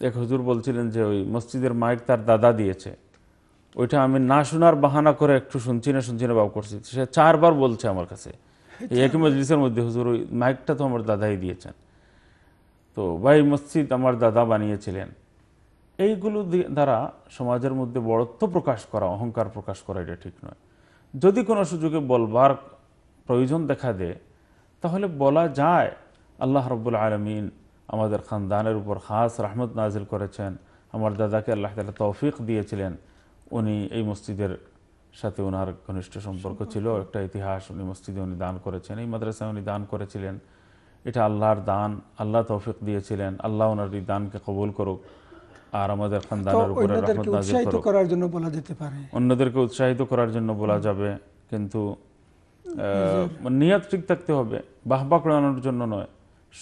এক হজুর বলছিলেন যে ওই মসজিদের মাইক তার দাদা দিয়েছে ওইটা আমি না শোনার বাহানা করে একটু শুনছি না শুনছি না বাবু করছি সে চারবার বলছে আমার কাছে একই মজলিসের মধ্যে হুজুর ওই মাইকটা তো আমার দাদাই দিয়েছেন তো ভাই মসজিদ আমার দাদা বানিয়েছিলেন এইগুলো দ্বারা সমাজের মধ্যে বড়ত্ব প্রকাশ করা অহংকার প্রকাশ করা এটা ঠিক নয় যদি কোনো সুযোগে বলবার প্রয়োজন দেখা দেয় তাহলে বলা যায় আল্লাহ রব্বুল আলমিন আমাদের খানদানের উপর খাস রাহমত নাজিল করেছেন আমার দাদাকে আল্লাহ তালা তৌফিক দিয়েছিলেন উনি এই মসজিদের সাথে ওনার ঘনিষ্ঠ সম্পর্ক ছিল একটা ইতিহাস উনি মসজিদে উনি দান করেছেন এই মাদ্রাসায় উনি দান করেছিলেন এটা আল্লাহর দান আল্লাহ তৌফিক দিয়েছিলেন আল্লাহ ওনার এই দানকে কবুল করুক আর আমাদের খানদানের উপরে রহমত করার জন্য বলা যেতে পারে অন্যদেরকে উৎসাহিত করার জন্য বলা যাবে কিন্তু মানে নিয়াত ঠিক থাকতে হবে বাহবা করানোর জন্য নয়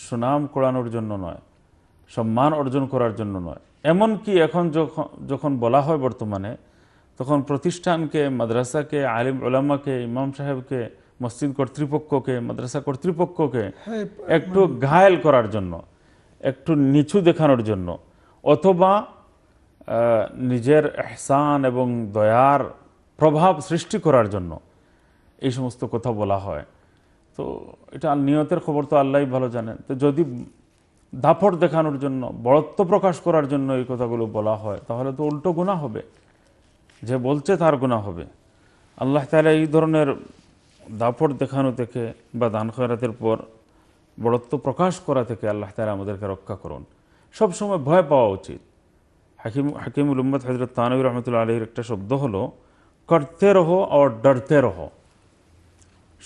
সুনাম করানোর জন্য নয় সম্মান অর্জন করার জন্য নয় এমন কি এখন যখন যখন বলা হয় বর্তমানে তখন প্রতিষ্ঠানকে মাদ্রাসাকে আলিম ওলামাকে ইমাম সাহেবকে মসজিদ কর্তৃপক্ষকে মাদ্রাসা কর্তৃপক্ষকে হ্যাঁ, একটু ঘায়েল করার জন্য একটু নিচু দেখানোর জন্য অথবা নিজের এহসান এবং দয়ার প্রভাব সৃষ্টি করার জন্য এই সমস্ত কথা বলা হয় তো এটা নিয়তের খবর তো আল্লাহ ভালো জানেন তো যদি দাপট দেখানোর জন্য বড়ত্ব প্রকাশ করার জন্য এই কথাগুলো বলা হয় তাহলে তো উল্টো গুণা হবে যে বলছে তার গুণা হবে আল্লাহ তালা এই ধরনের দাপট দেখানো থেকে বা দান খয়রাতের পর বড়ত্ব প্রকাশ করা থেকে আল্লাহ তালা আমাদেরকে রক্ষা করুন সবসময় ভয় পাওয়া উচিত হাকিম হাকিমুল উম্মদ হাজরত তানবির রহমতুল্লা আলীর একটা শব্দ হলো করতে রহো আর ডরতে রহো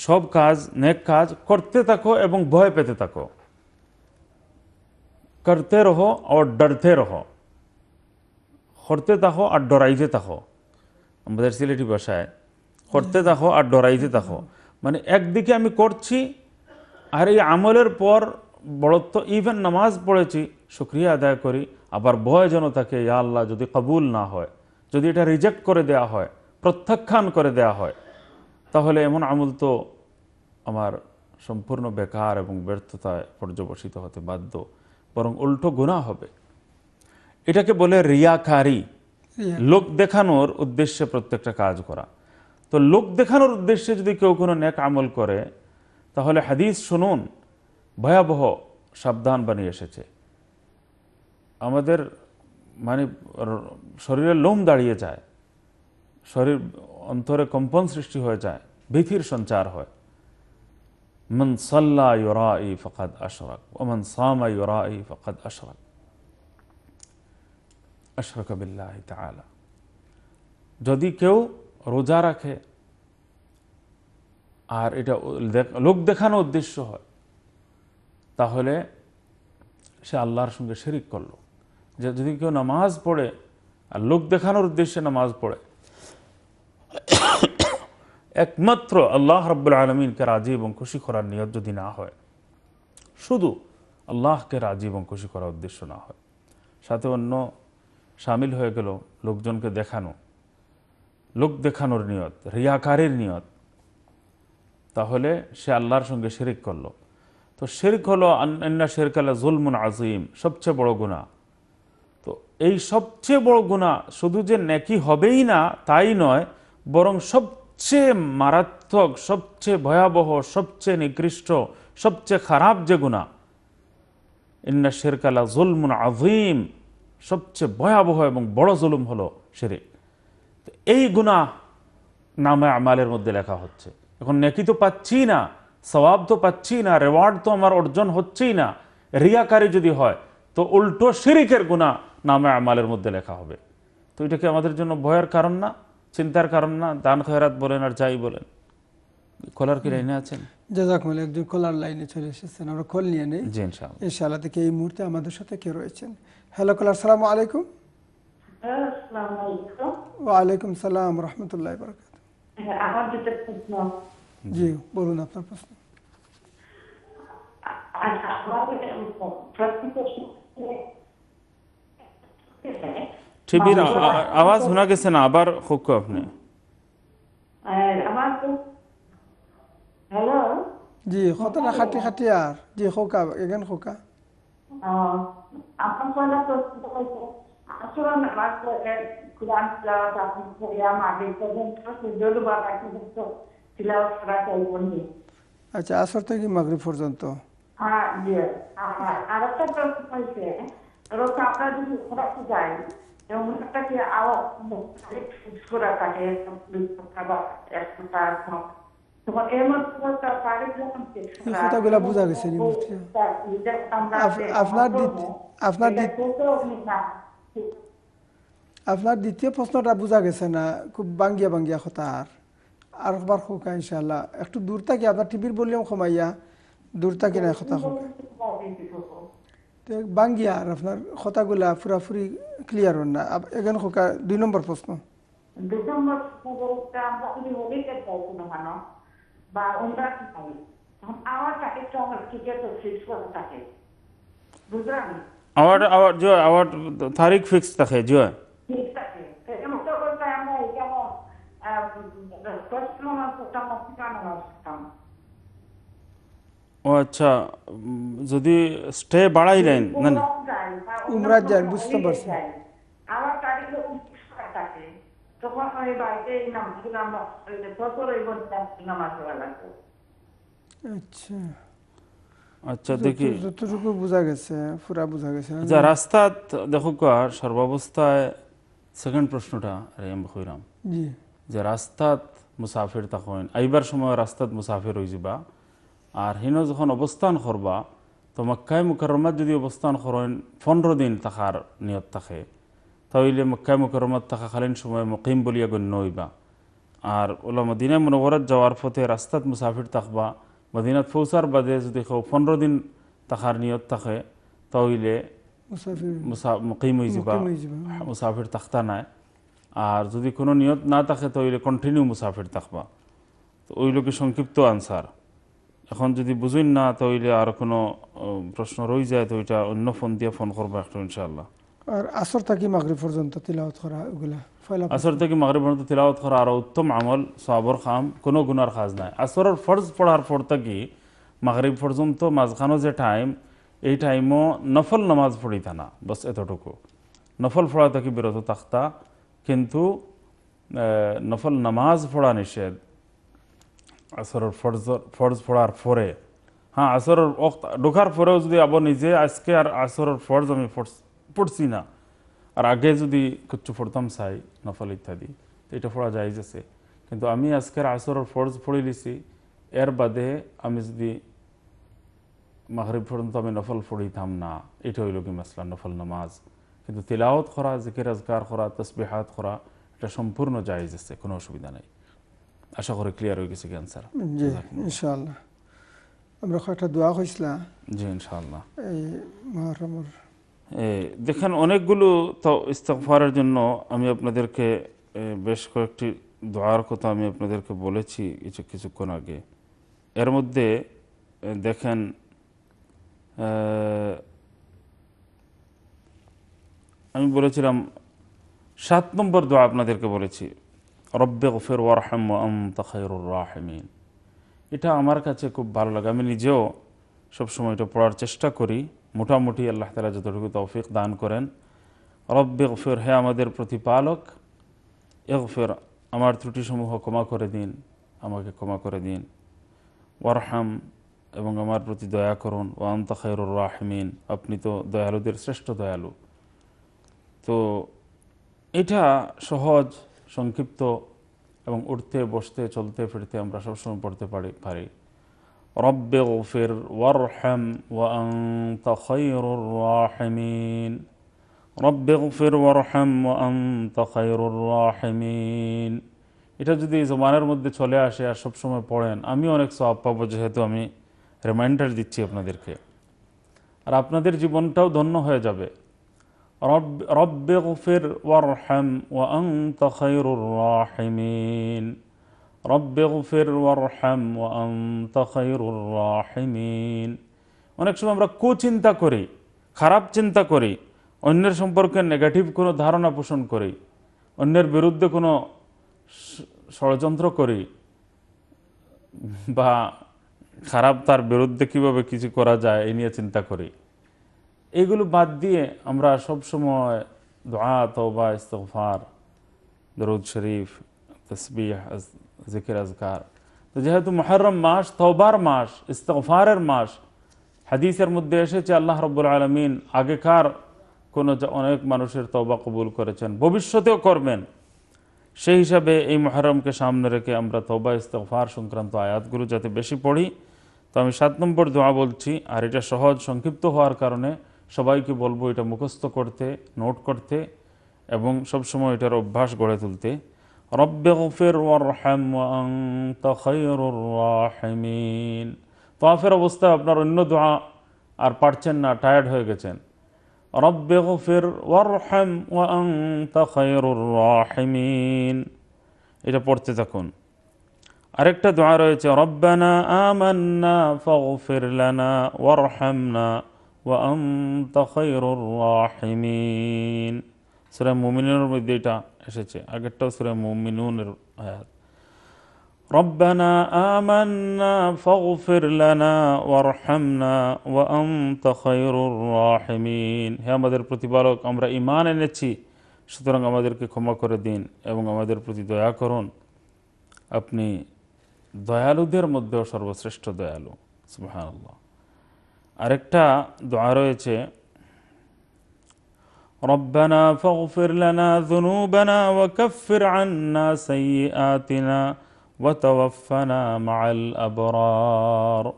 সব কাজ নেক কাজ করতে থাকো এবং ভয় পেতে থাকো করতে রহো আর ডরতে রহো করতে থাকো আর ডরাইতে থাকো আমাদের সিলেটি ভাষায় করতে থাকো আর ডরাইতে থাকো মানে একদিকে আমি করছি আর এই আমলের পর বড়ত্ব ইভেন নামাজ পড়েছি শুক্রিয়া আদায় করি আবার ভয় যেন থাকে ইয়া আল্লাহ যদি কবুল না হয় যদি এটা রিজেক্ট করে দেয়া হয় প্রত্যাখ্যান করে দেয়া হয় তাহলে এমন আমল তো আমার সম্পূর্ণ বেকার এবং ব্যর্থতায় পর্যবসিত হতে বাধ্য বরং উল্টো গুণা হবে এটাকে বলে রিয়াকারী লোক দেখানোর উদ্দেশ্যে প্রত্যেকটা কাজ করা তো লোক দেখানোর উদ্দেশ্যে যদি কেউ কোনো নেক আমল করে তাহলে হাদিস শুনুন ভয়াবহ সাবধান বানিয়ে এসেছে আমাদের মানে শরীরের লোম দাঁড়িয়ে যায় শরীর অন্তরে কম্পন সৃষ্টি হয়ে যায় ভীতির সঞ্চার হয় মন সাল্লা ইউরা ই ফকাত আশরাক মন সামা ইউরা ই ফকাত আশরাক আশরকবিল্লাহ তালা যদি কেউ রোজা রাখে আর এটা লোক দেখানো উদ্দেশ্য হয় তাহলে সে আল্লাহর সঙ্গে শেরিক করলো যে যদি কেউ নামাজ পড়ে আর লোক দেখানোর উদ্দেশ্যে নামাজ পড়ে একমাত্র আল্লাহ রব্বুল আলমিনকে রাজি এবং খুশি করার নিয়ত যদি না হয় শুধু আল্লাহকে রাজি এবং খুশি করার উদ্দেশ্য না হয় সাথে অন্য সামিল হয়ে গেল লোকজনকে দেখানো লোক দেখানোর নিয়ত রিয়াকারের নিয়ত তাহলে সে আল্লাহর সঙ্গে শেরিক করল তো শেরিক হলো অন্যান্য শেরক আল্লাহ জুলমুন আজিম সবচেয়ে বড় গুণা তো এই সবচেয়ে বড় গুণা শুধু যে নেকি হবেই না তাই নয় বরং সবচেয়ে মারাত্মক সবচেয়ে ভয়াবহ সবচেয়ে নিকৃষ্ট সবচেয়ে খারাপ যে গুণা ইন্না শেরক আল্লাহ জুলমুন আজিম সবচেয়ে ভয়াবহ এবং বড় জুলুম হলো শেরিক এই গুণা নামে আমালের মধ্যে লেখা হচ্ছে এখন নেকি তো পাচ্ছি না সবাব তো পাচ্ছি না রেওয়ার্ড তো আমার অর্জন হচ্ছেই না রিয়াকারী যদি হয় তো উল্টো শিরিকের গুণা নামে আমালের মধ্যে লেখা হবে তো এটা কি আমাদের জন্য ভয়ের কারণ না চিন্তার কারণ না দান খয়রাত বলেন আর যাই বলেন কলার কি লাইনে আছেন জাজাকুমুল একজন কলার লাইনে চলে এসেছেন আমরা কল নিয়ে নেই ইনশাআল্লাহ থেকে এই মুহূর্তে আমাদের সাথে কে রয়েছেন হ্যালো কলার সালাম আলাইকুম ওয়ালাইকুম সালাম রহমতুল্লাহ বরকাত জি বলুন আপনার প্রশ্ন ঠিবির আওয়াজ শোনা গেছে না আবার খুব আপনি জি খতনা খাটি খাটি আর জি খোকা এগেন খোকা Apakah aturan masalah Quran tilawat apa saya mari terus dulu baca itu tilawat kira saya ini. আচ্ছা আসর থেকে মাগরিব পর্যন্ত হ্যাঁ জি আর একটা প্রশ্ন হয়েছে রোজ আপনারা যদি ওরাতে যাই এবং ওটাকে আওয়াজ করে থাকে এক ঘন্টা গেছে আপনার দ্বিতীয় প্রশ্নটা বোঝা গেছে না খুব বাঙ্গিয়া বাঙ্গিয়া কথা আর আর একবার হোক ইনশাল্লাহ একটু দূর থাকি আপনার টিভির বললেও কমাইয়া দূর থাকি না কথা হোক বাঙ্গিয়া আর আপনার কথাগুলা পুরাপুরি ক্লিয়ার হন না এখানে হোক দুই নম্বর প্রশ্ন দুই নম্বর और और जो और तारीख फिक्स तक है जो है ও আচ্ছা যদি স্টে বাড়াইলেন না উমরা যায় বুঝতে পারছি আমার তখন আমি বাড়িতে নামছিলাম বলতাম নামাজ পড়া আচ্ছা আচ্ছা দেখি যতটুকু বোঝা গেছে পুরা বোঝা গেছে আচ্ছা রাস্তা দেখো কার সর্বাবস্থায় সেকেন্ড প্রশ্নটা রেম হইরাম যে রাস্তাত মুসাফির তখন আইবার সময় রাস্তাত মুসাফির যাবা আর হিনো যখন অবস্থান করবা তো মক্কায় মুকরমাত যদি অবস্থান করেন পনেরো দিন তাহার নিয়ত থাকে তাহলে মক্কায় মুকরমত থাকাকালীন সময়ে মকিম বলিয়া গণ্য হইবা আর ওলা মদিনা মনোবরত যাওয়ার পথে রাস্তাত মুসাফির থাকবা মদিনাত ফৌসার বাদে যদি কেউ পনেরো দিন থাকার নিয়ত থাকে তাহলে মুকিম হয়ে যাবা হ্যাঁ। মুসাফির থাকতা নাই আর যদি কোনো নিয়ত না থাকে তাহলে কন্টিনিউ মুসাফির থাকবা তো ওই লোকে সংক্ষিপ্ত আনসার এখন যদি বুঝুন না তাহলে আর কোনো প্রশ্ন রয়ে যায় তো ওইটা অন্য ফোন দিয়ে ফোন করবো একটু ইনশাআল্লাহ আর আসর থাকি মাগরিব পর্যন্ত তিলাওয়াত করা ওগুলা আসর থেকে মাগরিব পর্যন্ত তিলাওয়াত করা আর উত্তম আমল সবর খাম কোনো গুনার খাজ নাই আসরের ফরজ পড়ার পর থাকি মাগরিব পর্যন্ত মাঝখানো যে টাইম এই টাইমও নফল নামাজ পড়িতা থানা বস এতটুকু নফল পড়া থেকে বিরত থাকতা কিন্তু নফল নামাজ পড়া নিষেধ আসরের ফরজ ফরজ পড়ার পরে হ্যাঁ আসরের ঢোকার পরেও যদি আবার নিজে আজকে আর আসরের ফরজ আমি ফোর্স পড়ছি না আর আগে যদি কিচ্ছু পড়তাম সাই নফল ইত্যাদি তো এটা পড়া যায় যেছে কিন্তু আমি আজকের আসর ফরজ পড়ে লিছি এর বাদে আমি যদি মাহরিব পর্যন্ত আমি নফল পড়িতাম না এটা হইল কি মাসলা নফল নামাজ কিন্তু তেলাওত করা জিকির আজগার করা তসবিহাত করা এটা সম্পূর্ণ জায়েজ আছে কোনো অসুবিধা নাই আশা করি ক্লিয়ার হয়ে গেছে ক্যান্সার ইনশাল্লাহ ইনশাআল্লাহ আমরা একটা দোয়া কইছিলাম জি ইনশাল্লাহ এই দেখেন অনেকগুলো তো ইস্তফারের জন্য আমি আপনাদেরকে বেশ কয়েকটি দোয়ার কথা আমি আপনাদেরকে বলেছি কিছু কিছুক্ষণ আগে এর মধ্যে দেখেন আমি বলেছিলাম সাত নম্বর দোয়া আপনাদেরকে বলেছি রব্বে গফের ওয়ারহাম আম তাখায়রুর রাহমিন এটা আমার কাছে খুব ভালো লাগে আমি নিজেও সবসময় এটা পড়ার চেষ্টা করি মোটামুটি আল্লাহ তালা যতটুকু তৌফিক দান করেন রব গফির হে আমাদের প্রতিপালক এগফির আমার ত্রুটিসমূহ ক্ষমা করে দিন আমাকে ক্ষমা করে দিন ওয়ারহাম এবং আমার প্রতি দয়া করুন ও আন্তঃরুর রাহমিন আপনি তো দয়ালুদের শ্রেষ্ঠ দয়ালু তো এটা সহজ সংক্ষিপ্ত এবং উঠতে বসতে চলতে ফিরতে আমরা সবসময় পড়তে পারি পারি رب اغفر وارحم وأنت خير الراحمين رب اغفر وارحم وأنت خير الراحمين এটা যদি জমানের মধ্যে চলে আসে আর সবসময় পড়েন আমি অনেক সব পাবো যেহেতু আমি রিমাইন্ডার দিচ্ছি আপনাদেরকে আর আপনাদের জীবনটাও ধন্য হয়ে যাবে রব রব্বে গফির ওয়ারহাম ওয়া আনতা খায়রুর রাহিমিন রব গফির ওয়ারহাম ওয়ান্ত অনেক সময় আমরা কুচিন্তা করি খারাপ চিন্তা করি অন্যের সম্পর্কে নেগেটিভ কোনো ধারণা পোষণ করি অন্যের বিরুদ্ধে কোনো ষড়যন্ত্র করি বা খারাপ তার বিরুদ্ধে কিভাবে কিছু করা যায় এই নিয়ে চিন্তা করি এগুলো বাদ দিয়ে আমরা সবসময় দোয়া তবা ইস্তফার দরুদ শরীফ তসবি জিকির আজকার তো যেহেতু মহরম মাস তওবার মাস ইস্তফারের মাস হাদিসের মধ্যে এসেছে আল্লাহ রব্বুল আলমিন আগেকার কোনো অনেক মানুষের তবা কবুল করেছেন ভবিষ্যতেও করবেন সেই হিসাবে এই মহরমকে সামনে রেখে আমরা তবা ইস্তফার সংক্রান্ত আয়াতগুলো যাতে বেশি পড়ি তো আমি সাত নম্বর দোয়া বলছি আর এটা সহজ সংক্ষিপ্ত হওয়ার কারণে সবাইকে বলবো এটা মুখস্থ করতে নোট করতে এবং সবসময় এটার অভ্যাস গড়ে তুলতে রব্বে গফির ওয়ারহাম আংত খৈরুর রাহমিন তফের অবস্থায় আপনার অন্য দোয়া আর পারছেন না টায়ার্ড হয়ে গেছেন রব্বে গফির ওয়ারহাম ওয়াংত খৈরুর রাহমিন এটা পড়তে থাকুন আরেকটা দোয়া রয়েছে রব্বানা আমান্না ফগফির লানা ওয়ারহামনা ওয়াংত খৈরুর রাহমিন সুরা মুমিনের মধ্যে এটা এসেছে আগেরটাও সুরে মুমিনুনের আয়াত ربنا آمنا فاغفر لنا وارحمنا وأنت خير الراحمين হে আমাদের প্রতিপালক আমরা ঈমান এনেছি সুতরাং আমাদেরকে ক্ষমা করে দিন এবং আমাদের প্রতি দয়া করুন আপনি দয়ালুদের মধ্যেও সর্বশ্রেষ্ঠ দয়ালু সুবহানাল্লাহ আরেকটা দোয়া রয়েছে ربنا فاغفر لنا ذنوبنا وكفر عنا سيئاتنا وتوفنا مع الابرار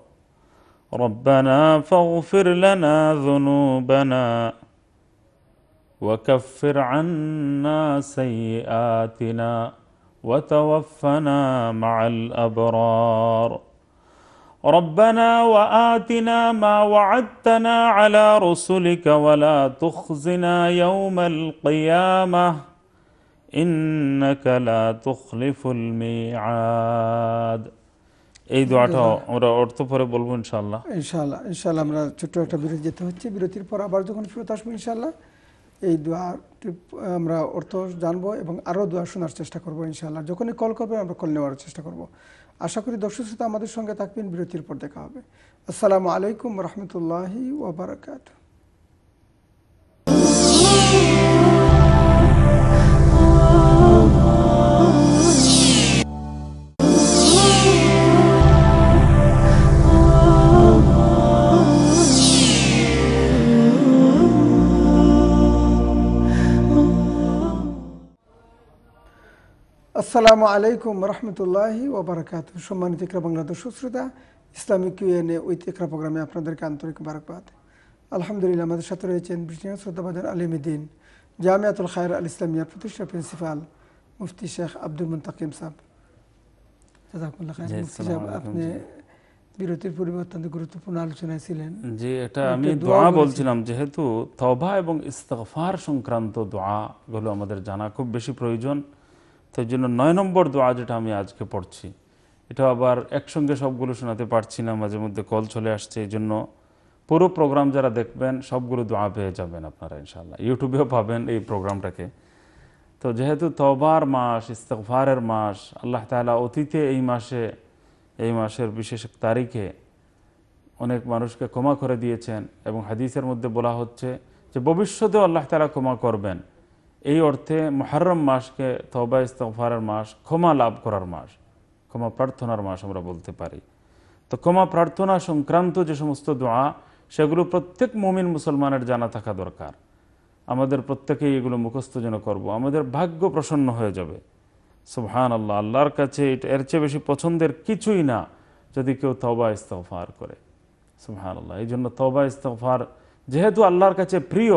ربنا فاغفر لنا ذنوبنا وكفر عنا سيئاتنا وتوفنا مع الابرار রব্বানা ওয়া আতিনা মা ওয়াআদতানা আলা রাসূলিকা ওয়ালা তুখজিনা ইয়াওমাল কিয়ামাহ ইন্নাকা লা তুখলিফুল মিআদ এই দোয়াটাও আমরা অর্থ পরে বলবো ইনশাল্লাহ ইনশাল্লাহ ইনশাল্লাহ আমরা ছোট্ট একটা বিরতি যেতে হচ্ছে বিরতির পর আবার যখন ফিরত আসবো ইনশাআল্লাহ এই দোয়াটি আমরা অর্থ জানবো এবং আরও দোয়া শোনার চেষ্টা করবো ইনশাল্লাহ যখনই কল করবে আমরা কল নেওয়ার চেষ্টা করবো আশা করি দর্শক শ্রোতা আমাদের সঙ্গে থাকবেন বিরতির পর দেখা হবে আসসালামু আলাইকুম রহমতুল্লাহ ওবরাকাতু আসসালামু আলাইকুম রহমতুল্লাহি ওবরাকাত সম্মানিত ইকরা বাংলা দর্শক শ্রোতা ইসলামিক এ উইথ ইকরা প্রোগ্রামে আপনাদেরকে আন্তরিক বারাকবাদ আলহামদুলিল্লাহ আমাদের সাথে রয়েছেন ব্রিটেনের শ্রদ্ধাবাজার আলিমুদ্দিন জামিয়াতুল খায়ের আল ইসলামিয়ার প্রতিষ্ঠা প্রিন্সিপাল মুফতি শেখ আব্দুল মুন্তাকিম সাহ আমাদের জানা খুব বেশি প্রয়োজন তো এই জন্য নয় নম্বর দোয়া যেটা আমি আজকে পড়ছি এটা আবার একসঙ্গে সবগুলো শোনাতে পারছি না মাঝে মধ্যে কল চলে আসছে এই জন্য পুরো প্রোগ্রাম যারা দেখবেন সবগুলো দোয়া পেয়ে যাবেন আপনারা ইনশাল্লাহ ইউটিউবেও পাবেন এই প্রোগ্রামটাকে তো যেহেতু তবার মাস ইস্তফারের মাস আল্লাহ তালা অতীতে এই মাসে এই মাসের বিশেষ তারিখে অনেক মানুষকে ক্ষমা করে দিয়েছেন এবং হাদিসের মধ্যে বলা হচ্ছে যে ভবিষ্যতেও আল্লাহ তালা ক্ষমা করবেন এই অর্থে মহরম মাসকে তবা ইস্তফারের মাস ক্ষমা লাভ করার মাস ক্ষমা প্রার্থনার মাস আমরা বলতে পারি তো ক্ষমা প্রার্থনা সংক্রান্ত যে সমস্ত দোয়া সেগুলো প্রত্যেক মমিন মুসলমানের জানা থাকা দরকার আমাদের প্রত্যেকেই এগুলো মুখস্থ যেন করবো আমাদের ভাগ্য প্রসন্ন হয়ে যাবে সুহান আল্লাহ আল্লাহর কাছে এটা এর চেয়ে বেশি পছন্দের কিছুই না যদি কেউ তবা ইস্তফার করে সুহান আল্লাহ এই জন্য তবা ইস্তফার যেহেতু আল্লাহর কাছে প্রিয়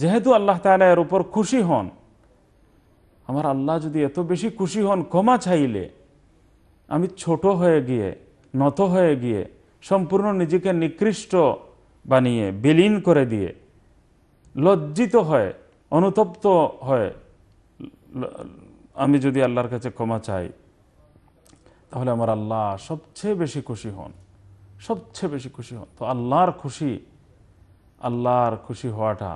যেহেতু আল্লাহ তালা এর উপর খুশি হন আমার আল্লাহ যদি এত বেশি খুশি হন ক্ষমা চাইলে আমি ছোট হয়ে গিয়ে নত হয়ে গিয়ে সম্পূর্ণ নিজেকে নিকৃষ্ট বানিয়ে বিলীন করে দিয়ে লজ্জিত হয় অনুতপ্ত হয় আমি যদি আল্লাহর কাছে ক্ষমা চাই তাহলে আমার আল্লাহ সবচেয়ে বেশি খুশি হন সবচেয়ে বেশি খুশি হন তো আল্লাহর খুশি আল্লাহর খুশি হওয়াটা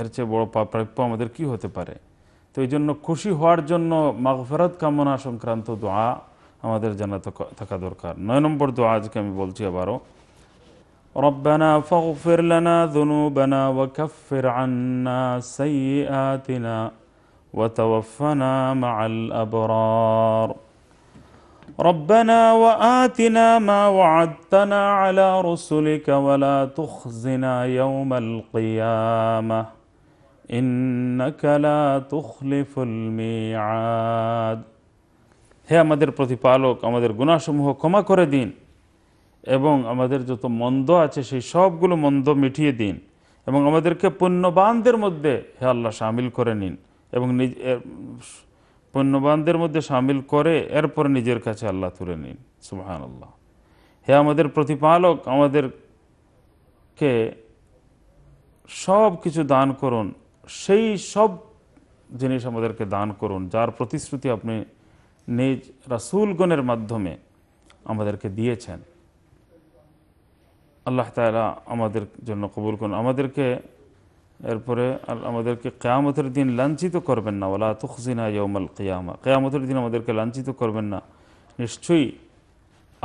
এর চেয়ে বড় প্রাপ্য আমাদের কি হতে পারে তো এই জন্য খুশি হওয়ার জন্য মাগফেরত কামনা সংক্রান্ত দোয়া আমাদের জানা থাকা দরকার নয় নম্বর দোয়া আজকে আমি বলছি আবারও রব্বানা রসুলিক ওলা তুখ জিনা ইউমল কিয়ামা হে আমাদের প্রতিপালক আমাদের গুণাসমূহ ক্ষমা করে দিন এবং আমাদের যত মন্দ আছে সেই সবগুলো মন্দ মিটিয়ে দিন এবং আমাদেরকে পুণ্যবানদের মধ্যে হে আল্লাহ সামিল করে নিন এবং পুণ্যবানদের মধ্যে সামিল করে এরপর নিজের কাছে আল্লাহ তুলে নিন সুবাহান আল্লাহ হে আমাদের প্রতিপালক আমাদেরকে সব কিছু দান করুন সেই সব জিনিস আমাদেরকে দান করুন যার প্রতিশ্রুতি আপনি নিজ রাসুলগণের মাধ্যমে আমাদেরকে দিয়েছেন আল্লাহ তালা আমাদের জন্য কবুল করুন আমাদেরকে এরপরে আমাদেরকে কেয়ামতের দিন লাঞ্ছিত করবেন না ওলা তুখজিনা ইয়মাল কেয়ামা কেয়ামতের দিন আমাদেরকে লাঞ্ছিত করবেন না নিশ্চয়ই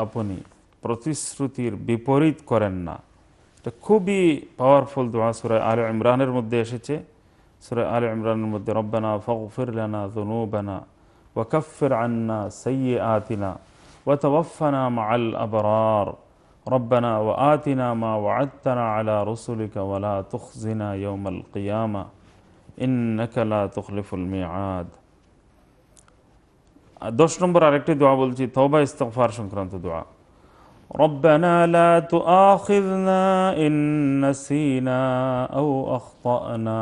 আপনি প্রতিশ্রুতির বিপরীত করেন না এটা খুবই পাওয়ারফুল দোয়া সুরায় আর ইমরানের মধ্যে এসেছে سورة آل عمران المد ربنا فاغفر لنا ذنوبنا وكفر عنا سيئاتنا وتوفنا مع الأبرار ربنا وآتنا ما وعدتنا على رسلك ولا تخزنا يوم القيامة إنك لا تخلف الميعاد دوش نمبر عرقتي دعا বলছি توبة استغفار সংক্রান্ত দোয়া ربنا لا تؤاخذنا إن نسينا أو أخطأنا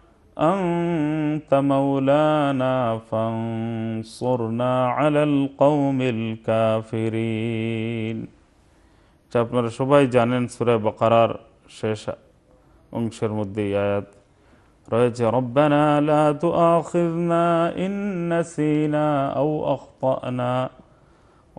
أنت مولانا فانصرنا على القوم الكافرين چاپنر شبائي جانين سورة بقرار شيشة انشر مدي آيات رجي ربنا لا تؤاخذنا إن نسينا أو أخطأنا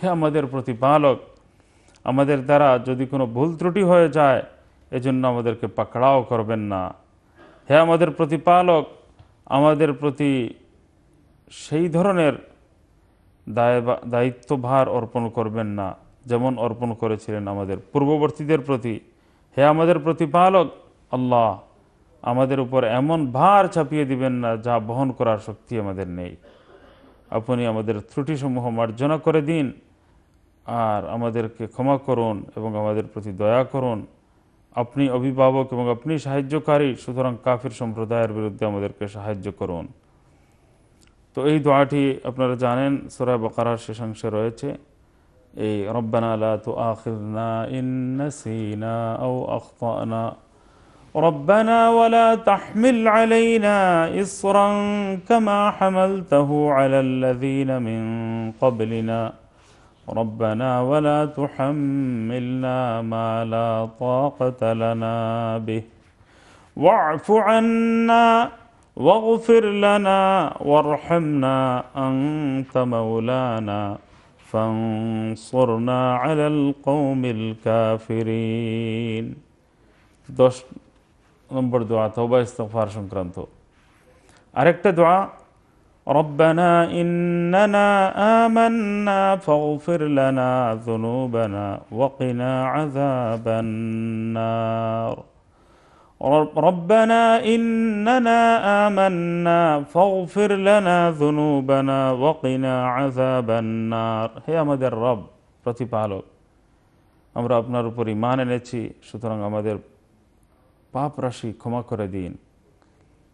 হে আমাদের প্রতিপালক আমাদের দ্বারা যদি কোনো ভুল ত্রুটি হয়ে যায় এজন্য আমাদেরকে পাকড়াও করবেন না হে আমাদের প্রতিপালক আমাদের প্রতি সেই ধরনের দায় দায়িত্বভার অর্পণ করবেন না যেমন অর্পণ করেছিলেন আমাদের পূর্ববর্তীদের প্রতি হে আমাদের প্রতিপালক আল্লাহ আমাদের উপর এমন ভার চাপিয়ে দিবেন না যা বহন করার শক্তি আমাদের নেই আপনি আমাদের ত্রুটিসমূহ মার্জনা করে দিন আর আমাদেরকে ক্ষমা করুন এবং আমাদের প্রতি দয়া করুন আপনি অভিভাবক এবং আপনি সাহায্যকারী সুতরাং কাফির সম্প্রদায়ের বিরুদ্ধে আমাদেরকে সাহায্য করুন তো এই দোয়াটি আপনারা জানেন সোরা বকারার শেষাংশে রয়েছে এই রব্বানা লা তু আখিরনা ইন্নাসিনা আও ربنا ولا تحمل علينا إصرا كما حملته على الذين من قبلنا ربنا ولا تحملنا ما لا طاقة لنا به واعف عنا واغفر لنا وارحمنا أنت مولانا فانصرنا على القوم الكافرين نمبر دعا توبة استغفار ইস্তফার تو أركت دعا ربنا إننا آمنا فاغفر لنا ذنوبنا وقنا عذاب النار ربنا إننا آمنا فاغفر لنا ذنوبنا وقنا عذاب النار هي আমাদের রব প্রতিপালক أمر আপনার উপর ইমান এনেছি شطرنا আমাদের পাপ রাশি ক্ষমা করে দিন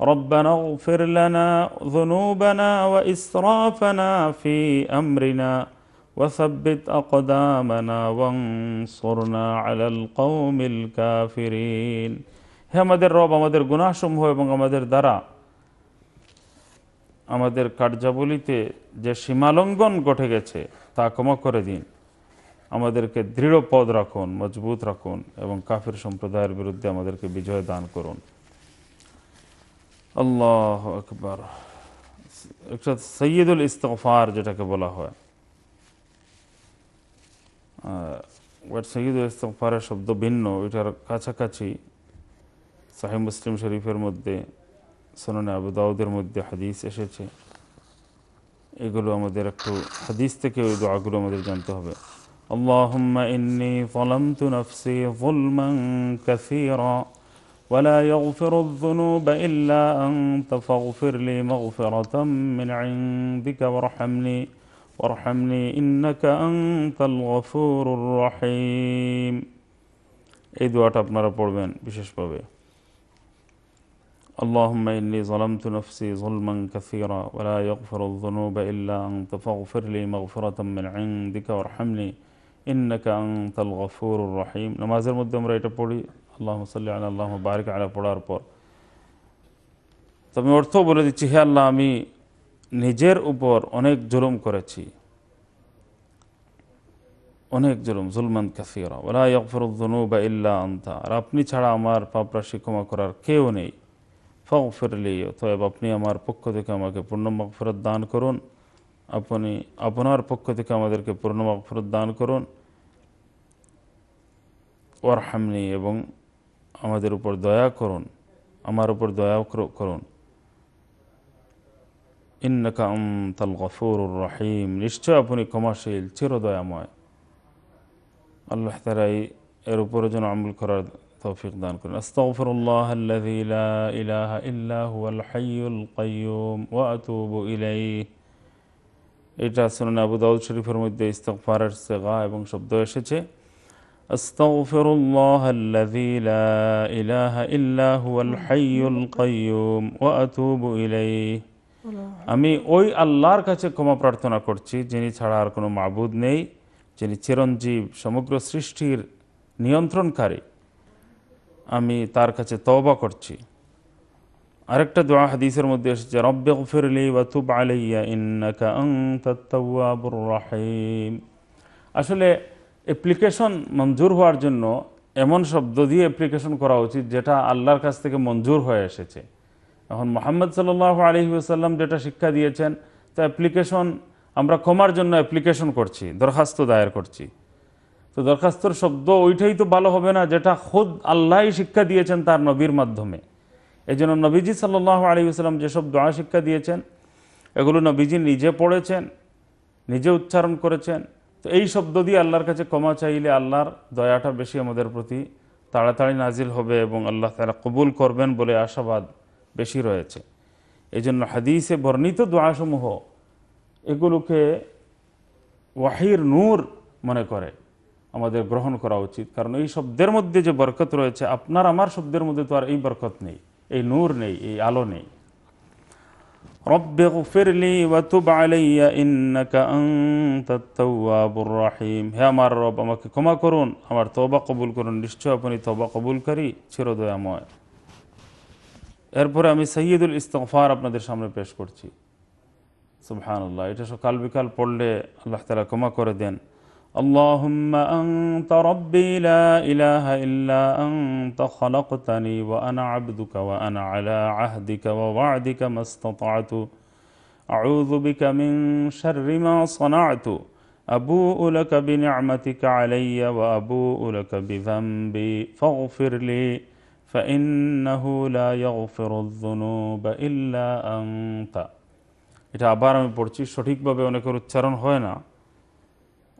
ربنا اغفر لنا ذنوبنا وإسرافنا في أمرنا وثبت أقدامنا وانصرنا على القوم الكافرين হে আমাদের রব আমাদের গুণাসমূহ এবং আমাদের দ্বারা আমাদের কার্যাবলিতে যে সীমালঙ্ঘন ঘটে গেছে তা ক্ষমা করে দিন আমাদেরকে দৃঢ় পদ রাখুন মজবুত রাখুন এবং কাফির সম্প্রদায়ের বিরুদ্ধে আমাদেরকে বিজয় দান করুন আল্লাহ আকবর একটা সৈয়দুল ইস্তফার যেটাকে বলা হয় সৈয়দুল ইস্তফারের শব্দ ভিন্ন ওইটার কাছাকাছি সাহেব মুসলিম শরীফের মধ্যে সোনানে আবুদাউদের মধ্যে হাদিস এসেছে এগুলো আমাদের একটু হাদিস থেকে ওই দোয়াগুলো আমাদের জানতে হবে আল্লাহ اللهم إني ظلمت نفسي ظلما كثيرا ولا يغفر الذنوب إلا أنت فاغفر لي مغفرة من عندك وارحمني وارحمني إنك أنت الغفور الرحيم এই দোয়াটা আপনারা পড়বেন বিশেষভাবে اللهم إني ظلمت نفسي ظلما كثيرا ولا يغفر الذنوب إلا أنت فاغفر لي مغفرة من عندك وارحمني إنك أنت الغفور الرحيم نمازের মধ্যে আমরা এটা পড়ি আল্লাহ সাল্লি আল্লাহ আল্লাহ বারিক আলা পড়ার পর তবে অর্থ বলে দিচ্ছি হে আল্লাহ আমি নিজের উপর অনেক জুলুম করেছি অনেক জুলুম জুলমান কাসিরা ওলা ইয়ফরুদ্দনু বা ইল্লা আন্তা আর আপনি ছাড়া আমার পাপরাশি ক্ষমা করার কেউ নেই ফক ফেরলি অতএব আপনি আমার পক্ষ থেকে আমাকে পূর্ণ মকফরত দান করুন আপনি আপনার পক্ষ থেকে আমাদেরকে পূর্ণ মকফরত দান করুন ওর হামনি এবং আমাদের উপর দয়া করুন আমার উপর দয়া করুন ইন্নাকা গফুর তাল রহিম নিশ্চয় আপনি ক্ষমাশীল চিরদয়াময় আল্লাহ তারাই এর উপরে যেন আমল করার তৌফিক দান করুন আস্তফরুল্লাহ এটা শুনুন আবু দাউদ শরীফের মধ্যে ইস্তফারের সেগা এবং শব্দ এসেছে أستغفر الله الذي لا إله إلا هو الحي القيوم وأتوب إليه আমি ওই আল্লাহর কাছে ক্ষমা প্রার্থনা করছি যিনি ছাড়া আর কোনো মাবুদ নেই যিনি চিরঞ্জীব সমগ্র সৃষ্টির নিয়ন্ত্রণকারী আমি তার কাছে তবা করছি আরেকটা দোয়া হাদিসের মধ্যে এসেছে রব্বে গফিরলি বা তুব আলাইয়া ইন্নাকা আসলে অ্যাপ্লিকেশন মঞ্জুর হওয়ার জন্য এমন শব্দ দিয়ে অ্যাপ্লিকেশন করা উচিত যেটা আল্লাহর কাছ থেকে মঞ্জুর হয়ে এসেছে এখন মোহাম্মদ সাল্লাহ আলহি যেটা শিক্ষা দিয়েছেন তো অ্যাপ্লিকেশন আমরা ক্ষমার জন্য অ্যাপ্লিকেশন করছি দরখাস্ত দায়ের করছি তো দরখাস্তর শব্দ ওইটাই তো ভালো হবে না যেটা খোদ আল্লাহ শিক্ষা দিয়েছেন তার নবীর মাধ্যমে এই জন্য নবীজি সাল্লাহ আলিউসালাম যেসব দোয়া শিক্ষা দিয়েছেন এগুলো নবীজি নিজে পড়েছেন নিজে উচ্চারণ করেছেন তো এই শব্দ দিয়ে আল্লাহর কাছে ক্ষমা চাইলে আল্লাহর দয়াটা বেশি আমাদের প্রতি তাড়াতাড়ি নাজিল হবে এবং আল্লাহ তারা কবুল করবেন বলে আশাবাদ বেশি রয়েছে এই জন্য হাদিসে বর্ণিত দোয়াসমূহ এগুলোকে ওয়াহির নূর মনে করে আমাদের গ্রহণ করা উচিত কারণ এই শব্দের মধ্যে যে বরকত রয়েছে আপনার আমার শব্দের মধ্যে তো আর এই বরকত নেই এই নূর নেই এই আলো নেই رب اغفر لي وتب علي انك انت التواب الرحيم হে আমার রব আমাকে ক্ষমা করুন আমার তওবা কবুল করুন নিশ্চয় আপনি তওবা কবুলকারী চিরদয়াময় এরপরে আমি সৈয়দুল ইস্তফার আপনাদের সামনে পেশ করছি সুবহানাল্লাহ এটা সকাল বিকাল পড়লে আল্লাহ তাআলা ক্ষমা করে দেন اللهم أنت ربي لا إله إلا أنت خلقتني وأنا عبدك وأنا على عهدك ووعدك ما استطعت أعوذ بك من شر ما صنعت أبوء لك بنعمتك علي وأبوء لك بذنبي فاغفر لي فإنه لا يغفر الذنوب إلا أنت إذا أبارا من পড়ছি شريك بابي উচ্চারণ হয় هوينا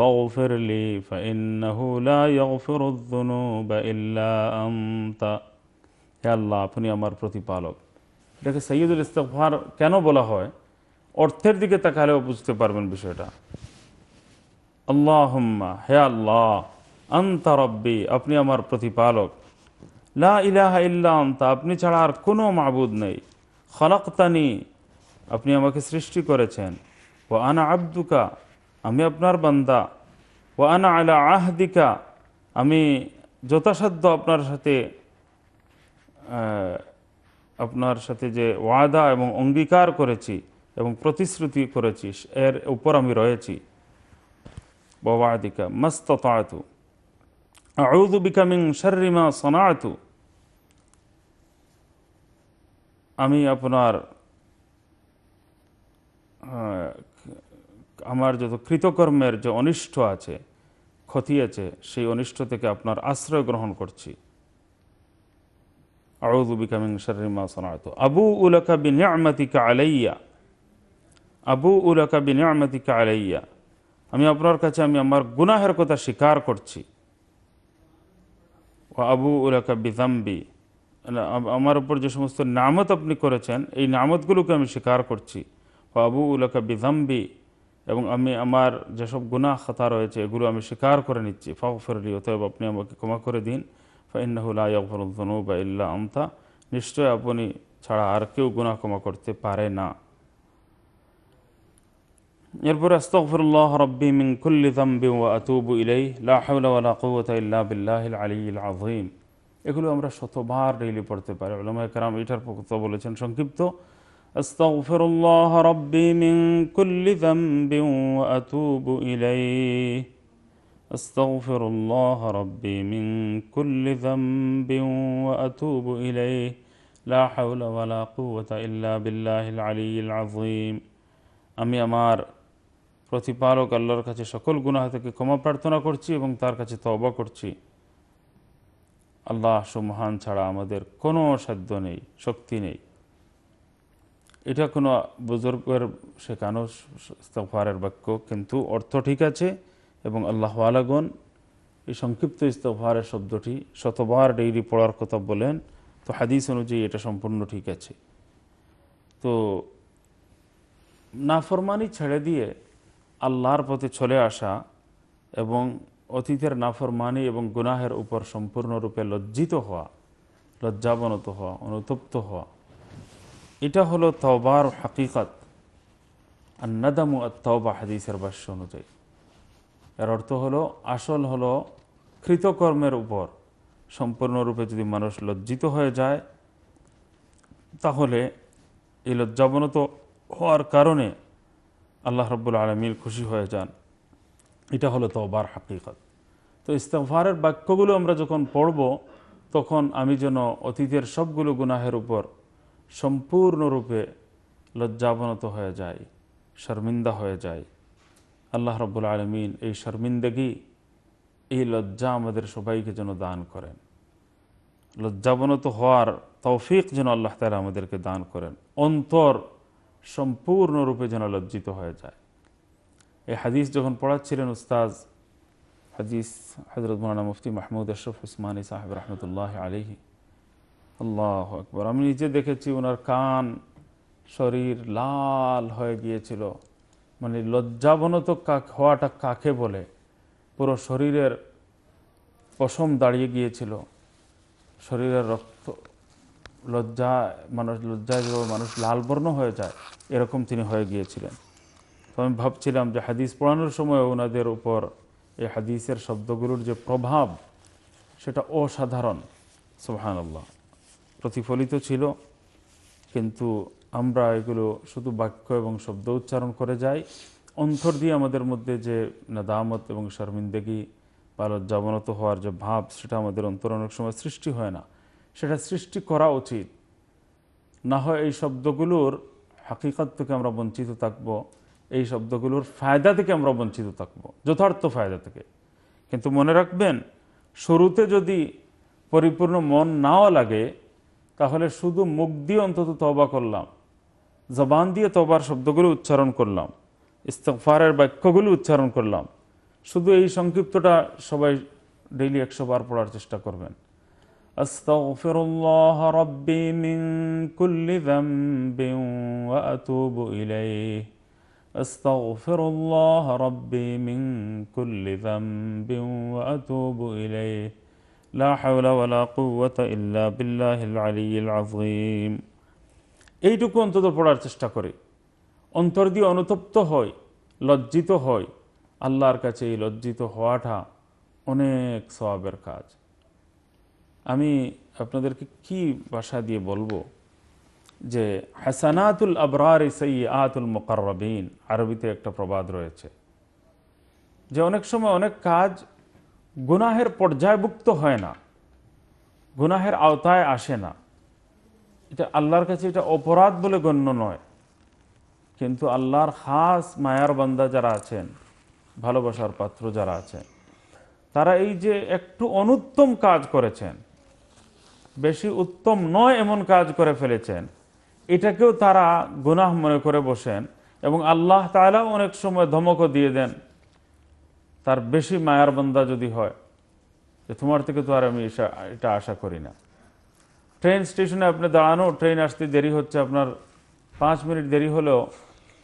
فاغفر لي فإنه لا يغفر الذنوب إلا أنت হে আল্লাহ আপনি আমার প্রতিপালক এটাকে সৈয়দুল ইস্তফার কেন বলা হয় অর্থের দিকে তাকালেও বুঝতে পারবেন বিষয়টা আল্লাহ হে আল্লাহ আন্তা রব্বি আপনি আমার প্রতিপালক লা ইলাহা ইল্লা আন্তা আপনি ছাড়া আর কোনো মাবুদ নেই খলাক্তানি আপনি আমাকে সৃষ্টি করেছেন ও আনা আব্দুকা আমি আপনার বান্দা ও আনা আলা আহদিকা আমি যথাসাধ্য আপনার সাথে আপনার সাথে যে ওয়াদা এবং অঙ্গীকার করেছি এবং প্রতিশ্রুতি করেছি এর উপর আমি রয়েছি মস্ত মস্ততাতু আউদু বিকামিং শর্রিমা সনাতু আমি আপনার আমার যত কৃতকর্মের যে অনিষ্ট আছে ক্ষতি আছে সেই অনিষ্ট থেকে আপনার আশ্রয় গ্রহণ করছি আবু উলাকা আমাতিকা আলাইয়া আবু উলাকা আমাতিকা আলাইয়া আমি আপনার কাছে আমি আমার গুনাহের কথা স্বীকার করছি ও আবু উলাকা বিদাম্বি আমার উপর যে সমস্ত নামত আপনি করেছেন এই নামতগুলোকে আমি স্বীকার করছি ও আবু উলাকা বিদাম্বি এবং আমি আমার যেসব গুণা খাতা রয়েছে এগুলো আমি স্বীকার করে নিচ্ছি ফেরলি অতএব আপনি আমাকে ক্ষমা করে দিন ফাইনাহুল্লাহরুলতনু বা ইল্লা আমতা নিশ্চয় আপনি ছাড়া আর কেউ গুণা ক্ষমা করতে পারে না এরপরে আস্তফরুল্লাহ রব্বি মিনকুল্লি তাম্বি ও আতুবু ইলাই লাহ্লা বিল্লাহ আলী আজিম এগুলো আমরা শতবার ডেইলি পড়তে পারি আলমায় কারাম এটার কথা বলেছেন সংক্ষিপ্ত أستغفر الله ربي من كل ذنب وأتوب إليه أستغفر الله ربي من كل ذنب وأتوب إليه لا حول ولا قوة إلا بالله العلي العظيم আমি আমার প্রতিপালক আল্লাহর কাছে সকল গুনাহ থেকে ক্ষমা প্রার্থনা করছি এবং তার কাছে তবা করছি আল্লাহ সুমহান ছাড়া আমাদের কোনো সাধ্য নেই শক্তি নেই এটা কোনো বুজুর্গের শেখানো ইস্তফারের বাক্য কিন্তু অর্থ ঠিক আছে এবং আল্লাহ আলাগন এই সংক্ষিপ্ত ইস্তফারের শব্দটি শতবার ডেইরি পড়ার কথা বলেন তো হাদিস অনুযায়ী এটা সম্পূর্ণ ঠিক আছে তো নাফরমানি ছেড়ে দিয়ে আল্লাহর পথে চলে আসা এবং অতীতের নাফরমানি এবং গুনাহের উপর সম্পূর্ণরূপে লজ্জিত হওয়া লজ্জাবনত হওয়া অনুতপ্ত হওয়া এটা হলো তওবার হাকিকত আর নাদামু হাদিসের ভাষ্য অনুযায়ী এর অর্থ হলো আসল হলো কৃতকর্মের উপর সম্পূর্ণরূপে যদি মানুষ লজ্জিত হয়ে যায় তাহলে এই লজ্জাবনত হওয়ার কারণে আল্লাহ রব্বুল আলমীর খুশি হয়ে যান এটা হলো তওবার হাকিকত তো ইস্তফারের বাক্যগুলো আমরা যখন পড়ব তখন আমি যেন অতীতের সবগুলো গুনাহের উপর সম্পূর্ণরূপে লজ্জাবনত হয়ে যায় শর্মিন্দা হয়ে যায় আল্লাহ রব্বুল আলমিন এই শর্মিন্দগি এই লজ্জা আমাদের সবাইকে যেন দান করেন লজ্জাবনত হওয়ার তৌফিক যেন আল্লাহ তালা আমাদেরকে দান করেন অন্তর সম্পূর্ণরূপে যেন লজ্জিত হয়ে যায় এই হাদিস যখন পড়াচ্ছিলেন উস্তাজ হাদিস হজরত মৌলানা মুফতি মাহমুদ আশরফ উসমানী সাহেব রহমতুল্লাহ আলহী আল্লাহ আকবর আমি নিজে দেখেছি ওনার কান শরীর লাল হয়ে গিয়েছিল মানে লজ্জাবনত কাক হওয়াটা কাকে বলে পুরো শরীরের পশম দাঁড়িয়ে গিয়েছিল শরীরের রক্ত লজ্জা মানুষ লজ্জায় মানুষ লালবর্ণ হয়ে যায় এরকম তিনি হয়ে গিয়েছিলেন তো আমি ভাবছিলাম যে হাদিস পড়ানোর সময় ওনাদের উপর এই হাদিসের শব্দগুলোর যে প্রভাব সেটা অসাধারণ সুহান আল্লাহ প্রতিফলিত ছিল কিন্তু আমরা এগুলো শুধু বাক্য এবং শব্দ উচ্চারণ করে যাই অন্তর দিয়ে আমাদের মধ্যে যে নাদামত এবং শর্মিন্দেগি বা লজ্জাবনত হওয়ার যে ভাব সেটা আমাদের অন্তর অনেক সময় সৃষ্টি হয় না সেটা সৃষ্টি করা উচিত না হয় এই শব্দগুলোর হাকিকত থেকে আমরা বঞ্চিত থাকব এই শব্দগুলোর ফায়দা থেকে আমরা বঞ্চিত থাকব যথার্থ ফায়দা থেকে কিন্তু মনে রাখবেন শুরুতে যদি পরিপূর্ণ মন নাও লাগে তাহলে শুধু মুখ দিয়ে অন্তত তবা করলাম জবান দিয়ে তবার শব্দগুলো উচ্চারণ করলাম ইস্তফারের বাক্যগুলো উচ্চারণ করলাম শুধু এই সংক্ষিপ্তটা সবাই ডেইলি একশো বার পড়ার চেষ্টা করবেন أستغفر রব্বি ربي من كل ذنب وأتوب إليه أستغفر الله ربي من লা হাওলা ওয়ালা কুওয়াতা ইল্লা বিল্লাহিল আলিয়িল আযীম এইটুকু অন্তত পড়ার চেষ্টা করি অন্তর দিয়ে অনুতপ্ত হয় লজ্জিত হয় আল্লাহর কাছে এই লজ্জিত হওয়াটা অনেক সবাবের কাজ আমি আপনাদেরকে কি ভাষা দিয়ে বলবো যে হাসানাতুল আবরার ইসাই আতুল মোকারবিন আরবিতে একটা প্রবাদ রয়েছে যে অনেক সময় অনেক কাজ গুনাহের পর্যায়ভুক্ত হয় না গুনাহের আওতায় আসে না এটা আল্লাহর কাছে এটা অপরাধ বলে গণ্য নয় কিন্তু আল্লাহর খাস মায়ার বান্দা যারা আছেন ভালোবাসার পাত্র যারা আছেন তারা এই যে একটু অনুত্তম কাজ করেছেন বেশি উত্তম নয় এমন কাজ করে ফেলেছেন এটাকেও তারা গুনাহ মনে করে বসেন এবং আল্লাহ তালাও অনেক সময় ধমকও দিয়ে দেন তার বেশি মায়ার বন্দা যদি হয় যে তোমার থেকে তো আর আমি এটা আশা করি না ট্রেন স্টেশনে আপনি দাঁড়ানো ট্রেন আসতে দেরি হচ্ছে আপনার পাঁচ মিনিট দেরি হলেও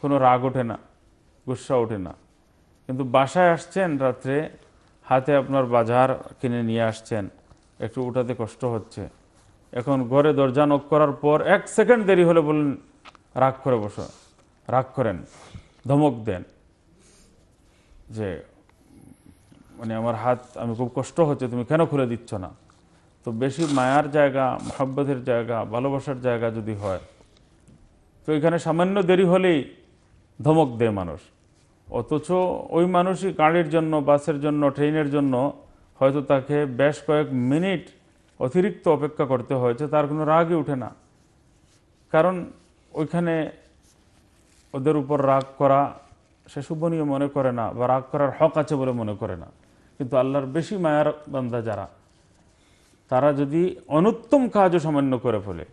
কোনো রাগ ওঠে না গুসা ওঠে না কিন্তু বাসায় আসছেন রাত্রে হাতে আপনার বাজার কিনে নিয়ে আসছেন একটু ওঠাতে কষ্ট হচ্ছে এখন ঘরে দরজা নক করার পর এক সেকেন্ড দেরি হলে বলেন রাগ করে বসো রাগ করেন ধমক দেন যে মানে আমার হাত আমি খুব কষ্ট হচ্ছে তুমি কেন খুলে দিচ্ছ না তো বেশি মায়ার জায়গা মহাব্বতের জায়গা ভালোবাসার জায়গা যদি হয় তো এখানে সামান্য দেরি হলেই ধমক দেয় মানুষ অথচ ওই মানুষই গাড়ির জন্য বাসের জন্য ট্রেনের জন্য হয়তো তাকে বেশ কয়েক মিনিট অতিরিক্ত অপেক্ষা করতে হয়েছে তার কোনো রাগই উঠে না কারণ ওইখানে ওদের উপর রাগ করা সে শুভনীয় মনে করে না বা রাগ করার হক আছে বলে মনে করে না কিন্তু আল্লাহর বেশি মায়ার বান্দা যারা তারা যদি অনুত্তম কাজও সামান্য করে ফেলে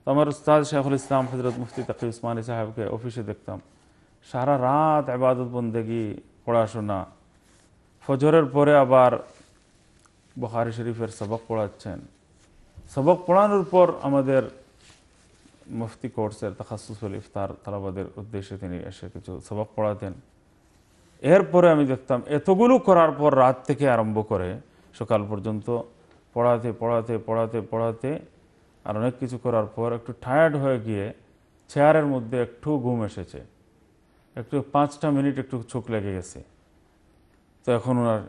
তো আমার উস্তাদ শেখুল ইসলাম হজরত মুফতি তাকি উসমানী সাহেবকে অফিসে দেখতাম সারা রাত আবাদত বন্দেগি পড়াশোনা ফজরের পরে আবার বহারি শরীফের সবক পড়াচ্ছেন সবক পড়ানোর পর আমাদের মুফতি কোর্সের তাখাসুসুল ইফতার তালাবাদের উদ্দেশ্যে তিনি এসে কিছু সবক পড়াতেন এরপরে আমি দেখতাম এতগুলো করার পর রাত থেকে আরম্ভ করে সকাল পর্যন্ত পড়াতে পড়াতে পড়াতে পড়াতে আর অনেক কিছু করার পর একটু টায়ার্ড হয়ে গিয়ে চেয়ারের মধ্যে একটু ঘুম এসেছে একটু পাঁচটা মিনিট একটু চোখ লেগে গেছে তো এখন ওনার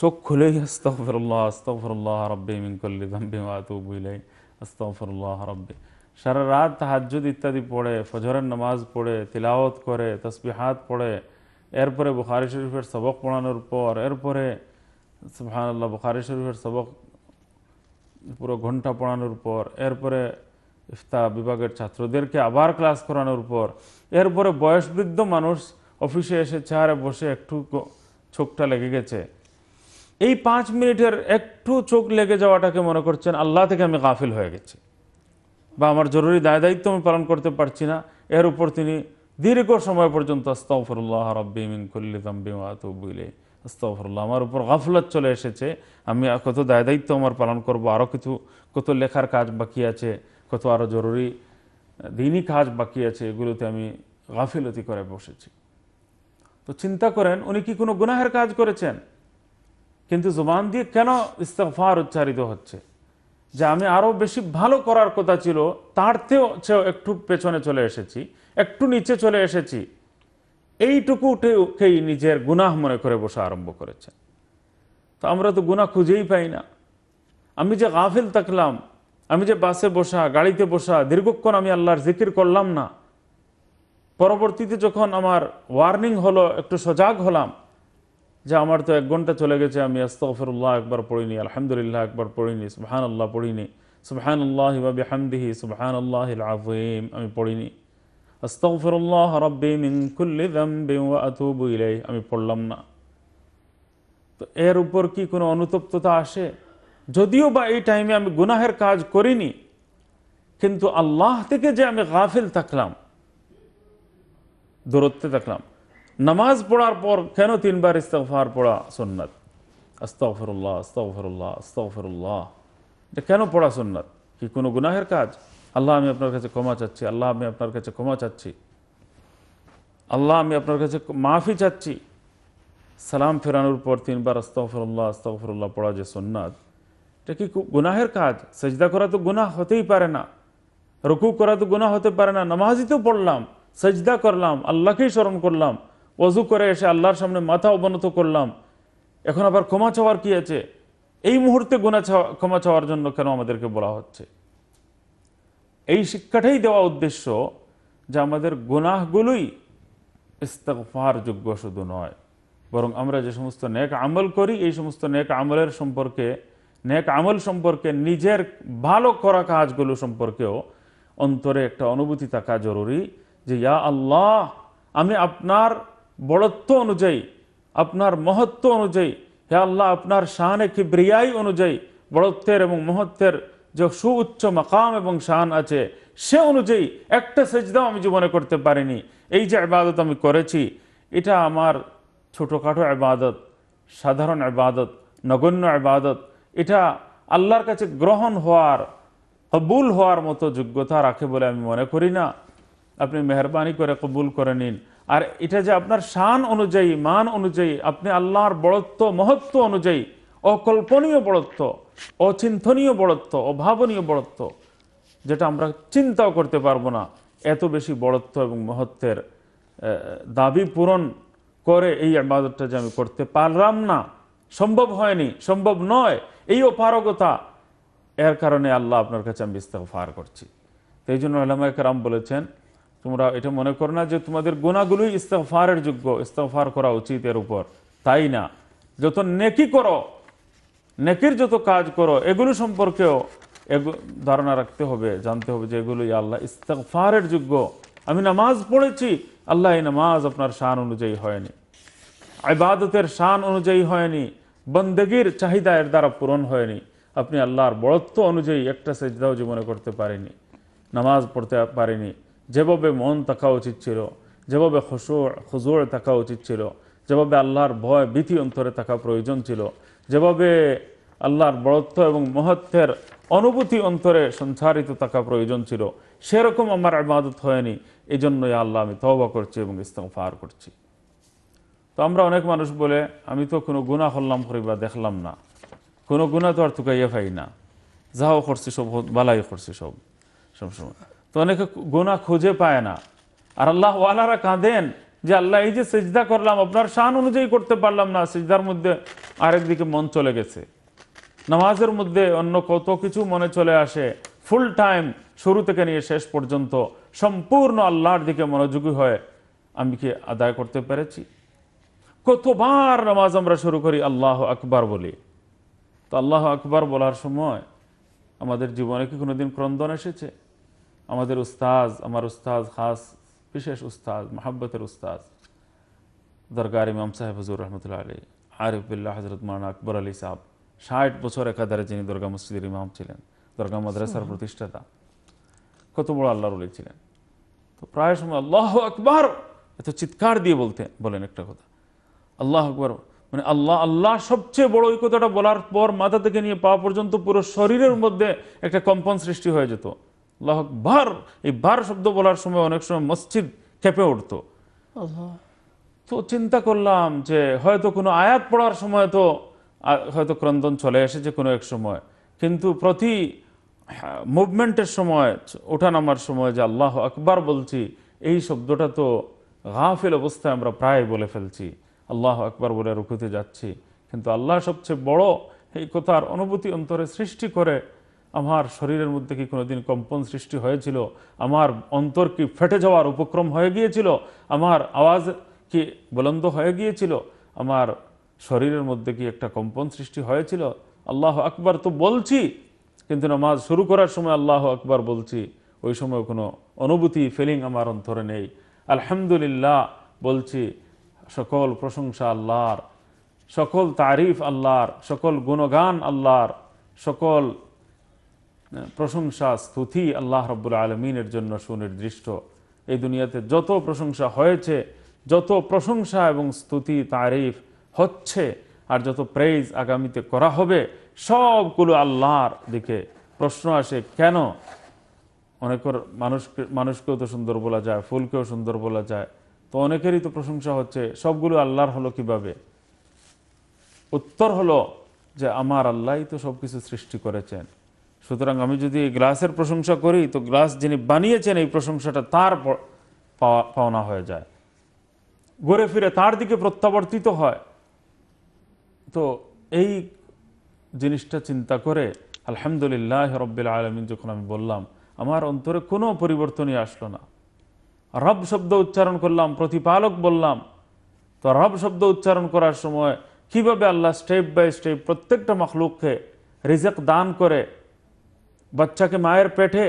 চোখ খুলেই আস্তফরুল্লাহ আস্তফরুল্লাহ রব্বে মিঙ্কল্লি দাম্বি মাতুবুলাই আস্তফরুল্লাহ রব্বে সারা রাত হাজ্জুদ ইত্যাদি পড়ে ফজরের নামাজ পড়ে তিলাওয়াত করে তসবিহাত পড়ে এরপরে বুখারি শরীফের সবক পড়ানোর পর এরপরে সুহানাল্লাহ বুখারি শরীফের সবক পুরো ঘন্টা পড়ানোর পর এরপরে ইফতা বিভাগের ছাত্রদেরকে আবার ক্লাস করানোর পর এরপরে বয়সবৃদ্ধ মানুষ অফিসে এসে চেহারে বসে একটু চোখটা লেগে গেছে এই পাঁচ মিনিটের একটু চোখ লেগে যাওয়াটাকে মনে করছেন আল্লাহ থেকে আমি গাফিল হয়ে গেছি বা আমার জরুরি দায় দায়িত্ব আমি পালন করতে পারছি না এর উপর তিনি দীর্ঘ সময় পর্যন্ত আস্তফরুল্লাহ রব্বিমিন কুল্লিতাম্বিমাতবুলে আস্তফরুল্লাহ আমার উপর গাফলত চলে এসেছে আমি কত দায় দায়িত্ব আমার পালন করব আরও কিছু কত লেখার কাজ বাকি আছে কত আরও জরুরি দিনই কাজ বাকি আছে এগুলোতে আমি গাফিলতি করে বসেছি তো চিন্তা করেন উনি কি কোনো গুনাহের কাজ করেছেন কিন্তু জবান দিয়ে কেন ইস্তফার উচ্চারিত হচ্ছে যে আমি আরও বেশি ভালো করার কথা ছিল তার থেকেও একটু পেছনে চলে এসেছি একটু নিচে চলে এসেছি এইটুকু উঠেই নিজের গুনাহ মনে করে বসা আরম্ভ করেছেন তো আমরা তো গুনাহ খুঁজেই পাই না আমি যে গাফিল থাকলাম আমি যে বাসে বসা গাড়িতে বসা দীর্ঘক্ষণ আমি আল্লাহর জিকির করলাম না পরবর্তীতে যখন আমার ওয়ার্নিং হলো একটু সজাগ হলাম যে আমার তো এক ঘন্টা চলে গেছে আমি আস্তফরুল্লাহ একবার পড়িনি আলহামদুলিল্লাহ একবার পড়িনি সুবাহান আল্লাহ পড়িনি সুবাহান আল্লাহ হামদিহি সুবাহান আল্লাহ আজিম আমি পড়িনি কুল্লি আমি পড়লাম না তো এর উপর কি কোনো অনুতপ্ততা আসে যদিও বা এই টাইমে আমি গুনাহের কাজ করিনি কিন্তু আল্লাহ থেকে যে আমি গাফিল থাকলাম দূরত্বে থাকলাম নামাজ পড়ার পর কেন তিনবার ইস্তফার পড়া সন্ন্যত আস্তফরুল্লাহ আস্তফরুল্লাহ আস্তফরুল্লাহ কেন পড়া সন্ন্যত কি কোনো গুনাহের কাজ আল্লাহ আমি আপনার কাছে ক্ষমা চাচ্ছি আল্লাহ আমি আপনার কাছে ক্ষমা চাচ্ছি আল্লাহ আমি আপনার কাছে মাফি চাচ্ছি সালাম ফেরানোর পর তিনবার আস্তফরুল্লাহ আস্তফরুল্লাহ পড়া যে সোননাথ এটা কি গুনাহের কাজ সেজদা করা তো গুনাহ হতেই পারে না রকু করা তো গুনা হতে পারে না নামাজই তো পড়লাম সেজদা করলাম আল্লাহকেই স্মরণ করলাম অজু করে এসে আল্লাহর সামনে মাথা অবনত করলাম এখন আবার ক্ষমা চাওয়ার কি আছে এই মুহূর্তে গুণা ক্ষমা চাওয়ার জন্য কেন আমাদেরকে বলা হচ্ছে এই শিক্ষাটাই দেওয়া উদ্দেশ্য যে আমাদের গুনাহগুলোই ইস্তফার যোগ্য শুধু নয় বরং আমরা যে সমস্ত নেক আমল করি এই সমস্ত নেক আমলের সম্পর্কে নেক আমল সম্পর্কে নিজের ভালো করা কাজগুলো সম্পর্কেও অন্তরে একটা অনুভূতি থাকা জরুরি যে ইয়া আল্লাহ আমি আপনার বড়ত্ব অনুযায়ী আপনার মহত্ব অনুযায়ী হে আল্লাহ আপনার শাহানে কিব্রিয়াই অনুযায়ী বড়ত্বের এবং মহত্বের যে সুউচ্চ মাকাম এবং শান আছে সে অনুযায়ী একটা সেজদাও আমি জীবনে করতে পারিনি এই যে আবাদত আমি করেছি এটা আমার ছোটোখাটো আবাদত সাধারণ আবাদত নগণ্য আবাদত এটা আল্লাহর কাছে গ্রহণ হওয়ার কবুল হওয়ার মতো যোগ্যতা রাখে বলে আমি মনে করি না আপনি মেহরবানি করে কবুল করে নিন আর এটা যে আপনার শান অনুযায়ী মান অনুযায়ী আপনি আল্লাহর বড়ত্ব মহত্ব অনুযায়ী অকল্পনীয় বড়ত্ব অচিন্তনীয় বড়ত্ব অভাবনীয় বড়ত্ব যেটা আমরা চিন্তাও করতে পারবো না এত বেশি বড়ত্ব এবং মহত্বের দাবি পূরণ করে এই আবাদতটা যে আমি করতে পারলাম না সম্ভব হয়নি সম্ভব নয় এই অপারগতা এর কারণে আল্লাহ আপনার কাছে আমি ইস্তফার করছি তো এই জন্য আল্লাহ একরাম বলেছেন তোমরা এটা মনে করো না যে তোমাদের গুণাগুলোই ইস্তফারের যোগ্য ইস্তফার করা উচিত এর উপর তাই না যত নেকি করো নেকির যত কাজ করো এগুলো সম্পর্কেও ধারণা রাখতে হবে জানতে হবে যে এগুলোই আল্লাহ ইস্তফারের যোগ্য আমি নামাজ পড়েছি আল্লাহ এই নামাজ আপনার শান অনুযায়ী হয়নি আবাদতের শান অনুযায়ী হয়নি বন্দেগীর চাহিদা এর দ্বারা পূরণ হয়নি আপনি আল্লাহর বড়ত্ব অনুযায়ী একটা সেজদাও জীবনে করতে পারেনি নামাজ পড়তে পারেনি যেভাবে মন থাকা উচিত ছিল যেভাবে হসু হুজুর থাকা উচিত ছিল যেভাবে আল্লাহর ভয় বিধি অন্তরে থাকা প্রয়োজন ছিল যেভাবে আল্লাহর বড়ত্ব এবং মহত্বের অনুভূতি অন্তরে সঞ্চারিত থাকা প্রয়োজন ছিল সেরকম আমার আবাদত হয়নি এই জন্যই আল্লাহ আমি তওবা করছি এবং ইস্তফার করছি তো আমরা অনেক মানুষ বলে আমি তো কোনো গুণা করি বা দেখলাম না কোনো গুণা তো আর তুকাইয়া পাই না যাও করছি সব বালাই করছি সব সবসময় তো অনেকে গুণা খুঁজে পায় না আর আল্লাহ ওয়ালারা কাঁদেন যে আল্লাহ এই যে সেজদা করলাম আপনার শান অনুযায়ী করতে পারলাম না সেজদার মধ্যে আরেক দিকে মন চলে গেছে নামাজের মধ্যে অন্য কত কিছু মনে চলে আসে ফুল টাইম শুরু থেকে নিয়ে শেষ পর্যন্ত সম্পূর্ণ আল্লাহর দিকে মনোযোগী হয়ে আমি কি আদায় করতে পেরেছি কতবার নামাজ আমরা শুরু করি আল্লাহ আকবার বলি তো আল্লাহ আকবার বলার সময় আমাদের জীবনে কি কোনোদিন ক্রন্দন এসেছে আমাদের উস্তাজ আমার উস্তাজ খাস বিশেষ উস্তাদ মোহাব্বতের উস্তাদ দরগার ইমাম সাহেব হজুর রহমতুল্লাহ আলী আরিফুল্লাহ হজরত মানা আকবর আলী সাহাব ষাট বছর একাধারে যিনি দুর্গা মসজিদের ইমাম ছিলেন দুর্গা মাদ্রাসার প্রতিষ্ঠাতা কত বড় আল্লাহর উল্লেখ ছিলেন তো প্রায় সময় আল্লাহ আকবর এত চিৎকার দিয়ে বলতে বলেন একটা কথা আল্লাহ আকবর মানে আল্লাহ আল্লাহ সবচেয়ে বড় ওই কথাটা বলার পর মাথা থেকে নিয়ে পাওয়া পর্যন্ত পুরো শরীরের মধ্যে একটা কম্পন সৃষ্টি হয়ে যেত আল্লাহ এই বার শব্দ বলার সময় অনেক সময় মসজিদ খেপে উঠত তো চিন্তা করলাম যে হয়তো কোনো আয়াত পড়ার সময় তো হয়তো ক্রন্দন চলে এসেছে কোনো এক সময় কিন্তু প্রতি মুভমেন্টের সময় ওঠানামার সময় যে আল্লাহ আকবার বলছি এই শব্দটা তো গাফিল অবস্থায় আমরা প্রায় বলে ফেলছি আল্লাহ আকবার বলে রুকুতে যাচ্ছি কিন্তু আল্লাহ সবচেয়ে বড় এই কথার অনুভূতি অন্তরে সৃষ্টি করে আমার শরীরের মধ্যে কি কোনোদিন কম্পন সৃষ্টি হয়েছিল আমার অন্তর কি ফেটে যাওয়ার উপক্রম হয়ে গিয়েছিল আমার আওয়াজ কি বলন্দ হয়ে গিয়েছিল আমার শরীরের মধ্যে কি একটা কম্পন সৃষ্টি হয়েছিল আল্লাহ আকবার তো বলছি কিন্তু নামাজ শুরু করার সময় আল্লাহ আকবার বলছি ওই সময় কোনো অনুভূতি ফিলিং আমার অন্তরে নেই আলহামদুলিল্লাহ বলছি সকল প্রশংসা আল্লাহর সকল তারিফ আল্লাহর সকল গুণগান আল্লাহর সকল প্রশংসা স্তুতি আল্লাহ রব্বুল আলমিনের জন্য সুনির্দিষ্ট এই দুনিয়াতে যত প্রশংসা হয়েছে যত প্রশংসা এবং স্তুতি তারিফ হচ্ছে আর যত প্রেজ আগামীতে করা হবে সবগুলো আল্লাহর দিকে প্রশ্ন আসে কেন অনেক মানুষকে মানুষকেও তো সুন্দর বলা যায় ফুলকেও সুন্দর বলা যায় তো অনেকেরই তো প্রশংসা হচ্ছে সবগুলো আল্লাহর হলো কিভাবে উত্তর হলো যে আমার আল্লাহই তো সব কিছু সৃষ্টি করেছেন সুতরাং আমি যদি গ্লাসের প্রশংসা করি তো গ্লাস যিনি বানিয়েছেন এই প্রশংসাটা তার পাওনা হয়ে যায় ঘুরে ফিরে তার দিকে প্রত্যাবর্তিত হয় তো এই জিনিসটা চিন্তা করে আলহামদুলিল্লাহ রব্বিল আলমিন যখন আমি বললাম আমার অন্তরে কোনো পরিবর্তনই আসলো না রব শব্দ উচ্চারণ করলাম প্রতিপালক বললাম তো রব শব্দ উচ্চারণ করার সময় কিভাবে আল্লাহ স্টেপ বাই স্টেপ প্রত্যেকটা মখলুককে রিজেক দান করে বাচ্চাকে মায়ের পেটে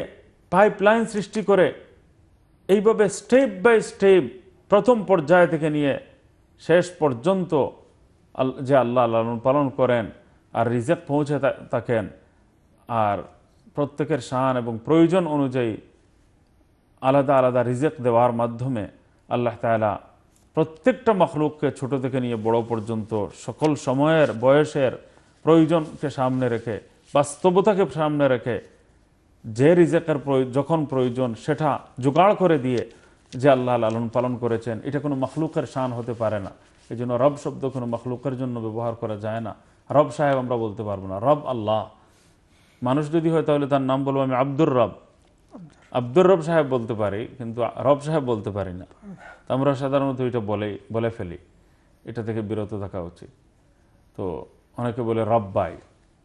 পাইপলাইন সৃষ্টি করে এইভাবে স্টেপ বাই স্টেপ প্রথম পর্যায় থেকে নিয়ে শেষ পর্যন্ত যে আল্লাহ লালন পালন করেন আর রিজেক পৌঁছে থাকেন আর প্রত্যেকের শান এবং প্রয়োজন অনুযায়ী আলাদা আলাদা রিজেক দেওয়ার মাধ্যমে আল্লাহ তালা প্রত্যেকটা মখলুককে ছোট থেকে নিয়ে বড় পর্যন্ত সকল সময়ের বয়সের প্রয়োজনকে সামনে রেখে বাস্তবতাকে সামনে রেখে যে রিজেকের যখন প্রয়োজন সেটা জোগাড় করে দিয়ে যে আল্লাহ লালন পালন করেছেন এটা কোনো মখলুকের শান হতে পারে না এই জন্য রব শব্দ কোনো মখলুকের জন্য ব্যবহার করা যায় না রব সাহেব আমরা বলতে পারবো না রব আল্লাহ মানুষ যদি হয় তাহলে তার নাম বলবো আমি আব্দুর রব আব্দুর রব সাহেব বলতে পারি কিন্তু রব সাহেব বলতে পারি না আমরা সাধারণত এটা বলে বলে ফেলি এটা থেকে বিরত থাকা উচিত তো অনেকে বলে রব্বাই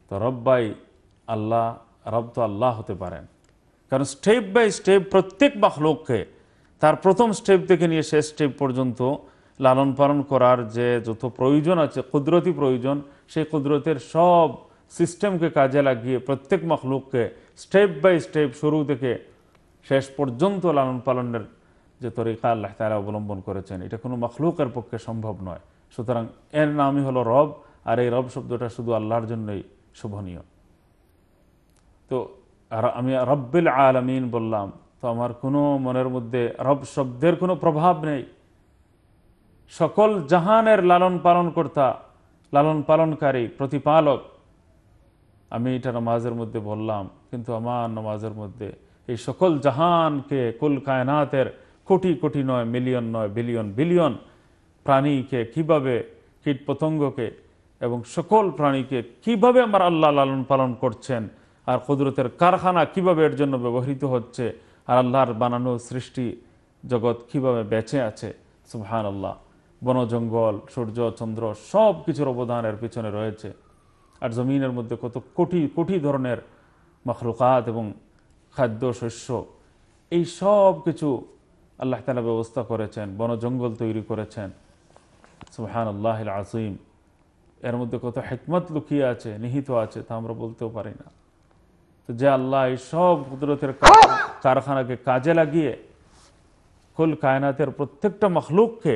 তো রব্বাই আল্লাহ রব্দ আল্লাহ হতে পারেন কারণ স্টেপ বাই স্টেপ প্রত্যেক বাহলোককে তার প্রথম স্টেপ থেকে নিয়ে শেষ স্টেপ পর্যন্ত লালন পালন করার যে যত প্রয়োজন আছে কুদরতি প্রয়োজন সেই কুদরতের সব সিস্টেমকে কাজে লাগিয়ে প্রত্যেক মখলুককে স্টেপ বাই স্টেপ শুরু থেকে শেষ পর্যন্ত লালন পালনের যে তরিকা আল্লাহ তারা অবলম্বন করেছেন এটা কোনো মখলুকের পক্ষে সম্ভব নয় সুতরাং এর নামই হলো রব আর এই রব শব্দটা শুধু আল্লাহর জন্যই শোভনীয় তো আমি রব্বিল আলমিন বললাম তো আমার কোনো মনের মধ্যে রব শব্দের কোনো প্রভাব নেই সকল জাহানের লালন পালন কর্তা লালন পালনকারী প্রতিপালক আমি এটা নমাজের মধ্যে বললাম কিন্তু আমার নমাজের মধ্যে এই সকল জাহানকে কুল কায়নাতের কোটি কোটি নয় মিলিয়ন নয় বিলিয়ন বিলিয়ন প্রাণীকে কিভাবে পতঙ্গকে এবং সকল প্রাণীকে কিভাবে আমার আল্লাহ লালন পালন করছেন আর কুদরতের কারখানা কিভাবে এর জন্য ব্যবহৃত হচ্ছে আর আল্লাহর বানানো সৃষ্টি জগৎ কিভাবে বেঁচে আছে সুহান আল্লাহ বনজঙ্গল সূর্য চন্দ্র সব কিছুর অবদানের পিছনে রয়েছে আর জমিনের মধ্যে কত কোটি কোটি ধরনের মখলুকাত এবং খাদ্য শস্য এই সব কিছু আল্লাহ তালা ব্যবস্থা করেছেন বনজঙ্গল তৈরি করেছেন সুহান আল্লাহ আজিম এর মধ্যে কত হেকমত লুকিয়ে আছে নিহিত আছে তা আমরা বলতেও পারি না যে আল্লাহ এই সব কুদরতের কারখানাকে কাজে লাগিয়ে কুল কায়নাতের প্রত্যেকটা মখলুককে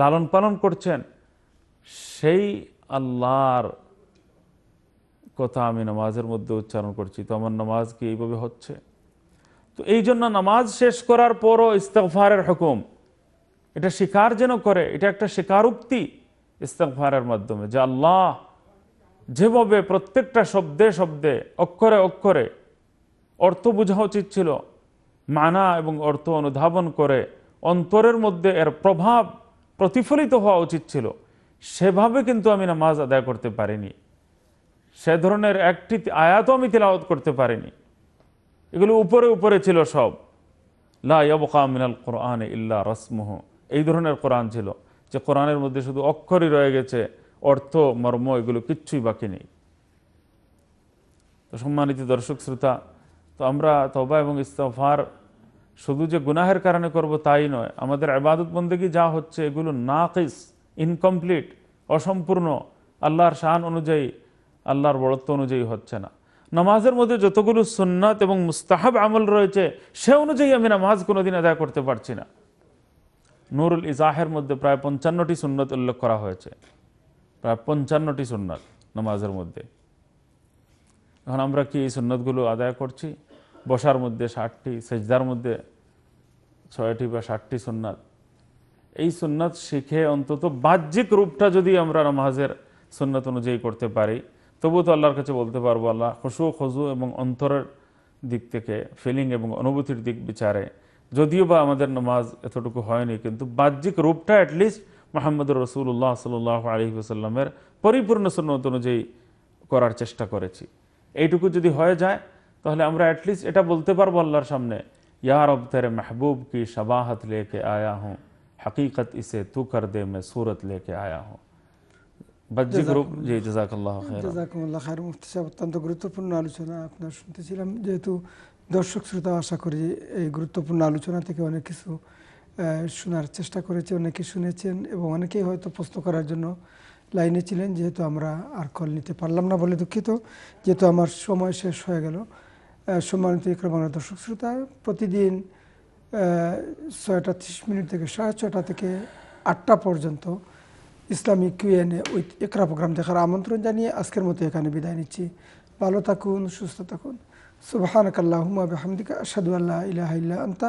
লালন পালন করছেন সেই আল্লাহর কথা আমি নামাজের মধ্যে উচ্চারণ করছি তো আমার নামাজ কি এইভাবে হচ্ছে তো এই জন্য নামাজ শেষ করার পরও ইস্তফারের হুকুম এটা স্বীকার যেন করে এটা একটা স্বীকারোক্তি ইস্তফারের মাধ্যমে যে আল্লাহ যেভাবে প্রত্যেকটা শব্দে শব্দে অক্ষরে অক্ষরে অর্থ বোঝা উচিত ছিল মানা এবং অর্থ অনুধাবন করে অন্তরের মধ্যে এর প্রভাব প্রতিফলিত হওয়া উচিত ছিল সেভাবে কিন্তু আমি নামাজ আদায় করতে পারিনি সে ধরনের একটি আয়াতও আমি তিলাওয়াত করতে পারিনি এগুলো উপরে উপরে ছিল সব লাবকা মিনাল কোরআন ইল্লা রসমহ এই ধরনের কোরআন ছিল যে কোরআনের মধ্যে শুধু অক্ষরই রয়ে গেছে অর্থ মর্ম এগুলো কিচ্ছুই বাকি নেই তো সম্মানিত দর্শক শ্রোতা তো আমরা তবা এবং ইস্তফার শুধু যে গুনাহের কারণে করব তাই নয় আমাদের আবাদত বন্দেগী যা হচ্ছে এগুলো নাকিস ইনকমপ্লিট অসম্পূর্ণ আল্লাহর শান অনুযায়ী আল্লাহর বড়ত্ব অনুযায়ী হচ্ছে না নামাজের মধ্যে যতগুলো সুন্নাত এবং মুস্তাহাব আমল রয়েছে সে অনুযায়ী আমি নামাজ কোনোদিন আদায় করতে পারছি না নুরুল ইজাহের মধ্যে প্রায় পঞ্চান্নটি সুন্নত উল্লেখ করা হয়েছে প্রায় পঞ্চান্নটি সুন্নত নামাজের মধ্যে এখন আমরা কি এই সুন্নতগুলো আদায় করছি বসার মধ্যে ষাটটি সেজদার মধ্যে ছয়টি বা ষাটটি সুন্নাত এই সুন্নাত শিখে অন্তত বাহ্যিক রূপটা যদি আমরা নামাজের সুন্নাত অনুযায়ী করতে পারি তবুও তো আল্লাহর কাছে বলতে পারবো আল্লাহ খসু খসু এবং অন্তরের দিক থেকে ফিলিং এবং অনুভূতির দিক বিচারে যদিও বা আমাদের নামাজ এতটুকু হয়নি কিন্তু বাহ্যিক রূপটা অ্যাটলিস্ট মোহাম্মদুর রসুল্লাহ সাল্লাহ আলী আসাল্লামের পরিপূর্ণ সুন্নত অনুযায়ী করার চেষ্টা করেছি এইটুকু যদি হয়ে যায় তাহলে আমরা অ্যাটলিস্ট এটা বলতে পারবো আল্লাহর সামনে ইয়ার অব মেহবুব কি শাবাহত লেকে আয়া হুঁ হকীকত ইসে তু কর দে মে সুরত लेके আয়া হুঁ অত্যন্ত গুরুত্বপূর্ণ আলোচনা আপনার শুনতেছিলাম যেহেতু দর্শক শ্রোতা আশা করি এই গুরুত্বপূর্ণ আলোচনা থেকে অনেক কিছু শোনার চেষ্টা করেছি অনেকে শুনেছেন এবং অনেকেই হয়তো প্রশ্ন করার জন্য লাইনে ছিলেন যেহেতু আমরা আর কল নিতে পারলাম না বলে দুঃখিত যেহেতু আমার সময় শেষ হয়ে গেল সম্মানিত ক্রমান্বয় দর্শক শ্রোতা প্রতিদিন ছয়টা ত্রিশ মিনিট থেকে সাড়ে ছয়টা থেকে আটটা পর্যন্ত Islamic Q and A with Iqra programme দেখার আমন্ত্রণ জানিয়ে আজকের মতো এখানে বিদায় নিচ্ছি ভালো থাকুন সুস্থ থাকুন সুবাহানকাল্লাহুমা বেহামদিকা আসাদু আল্লাহ ইলাহ আন্তা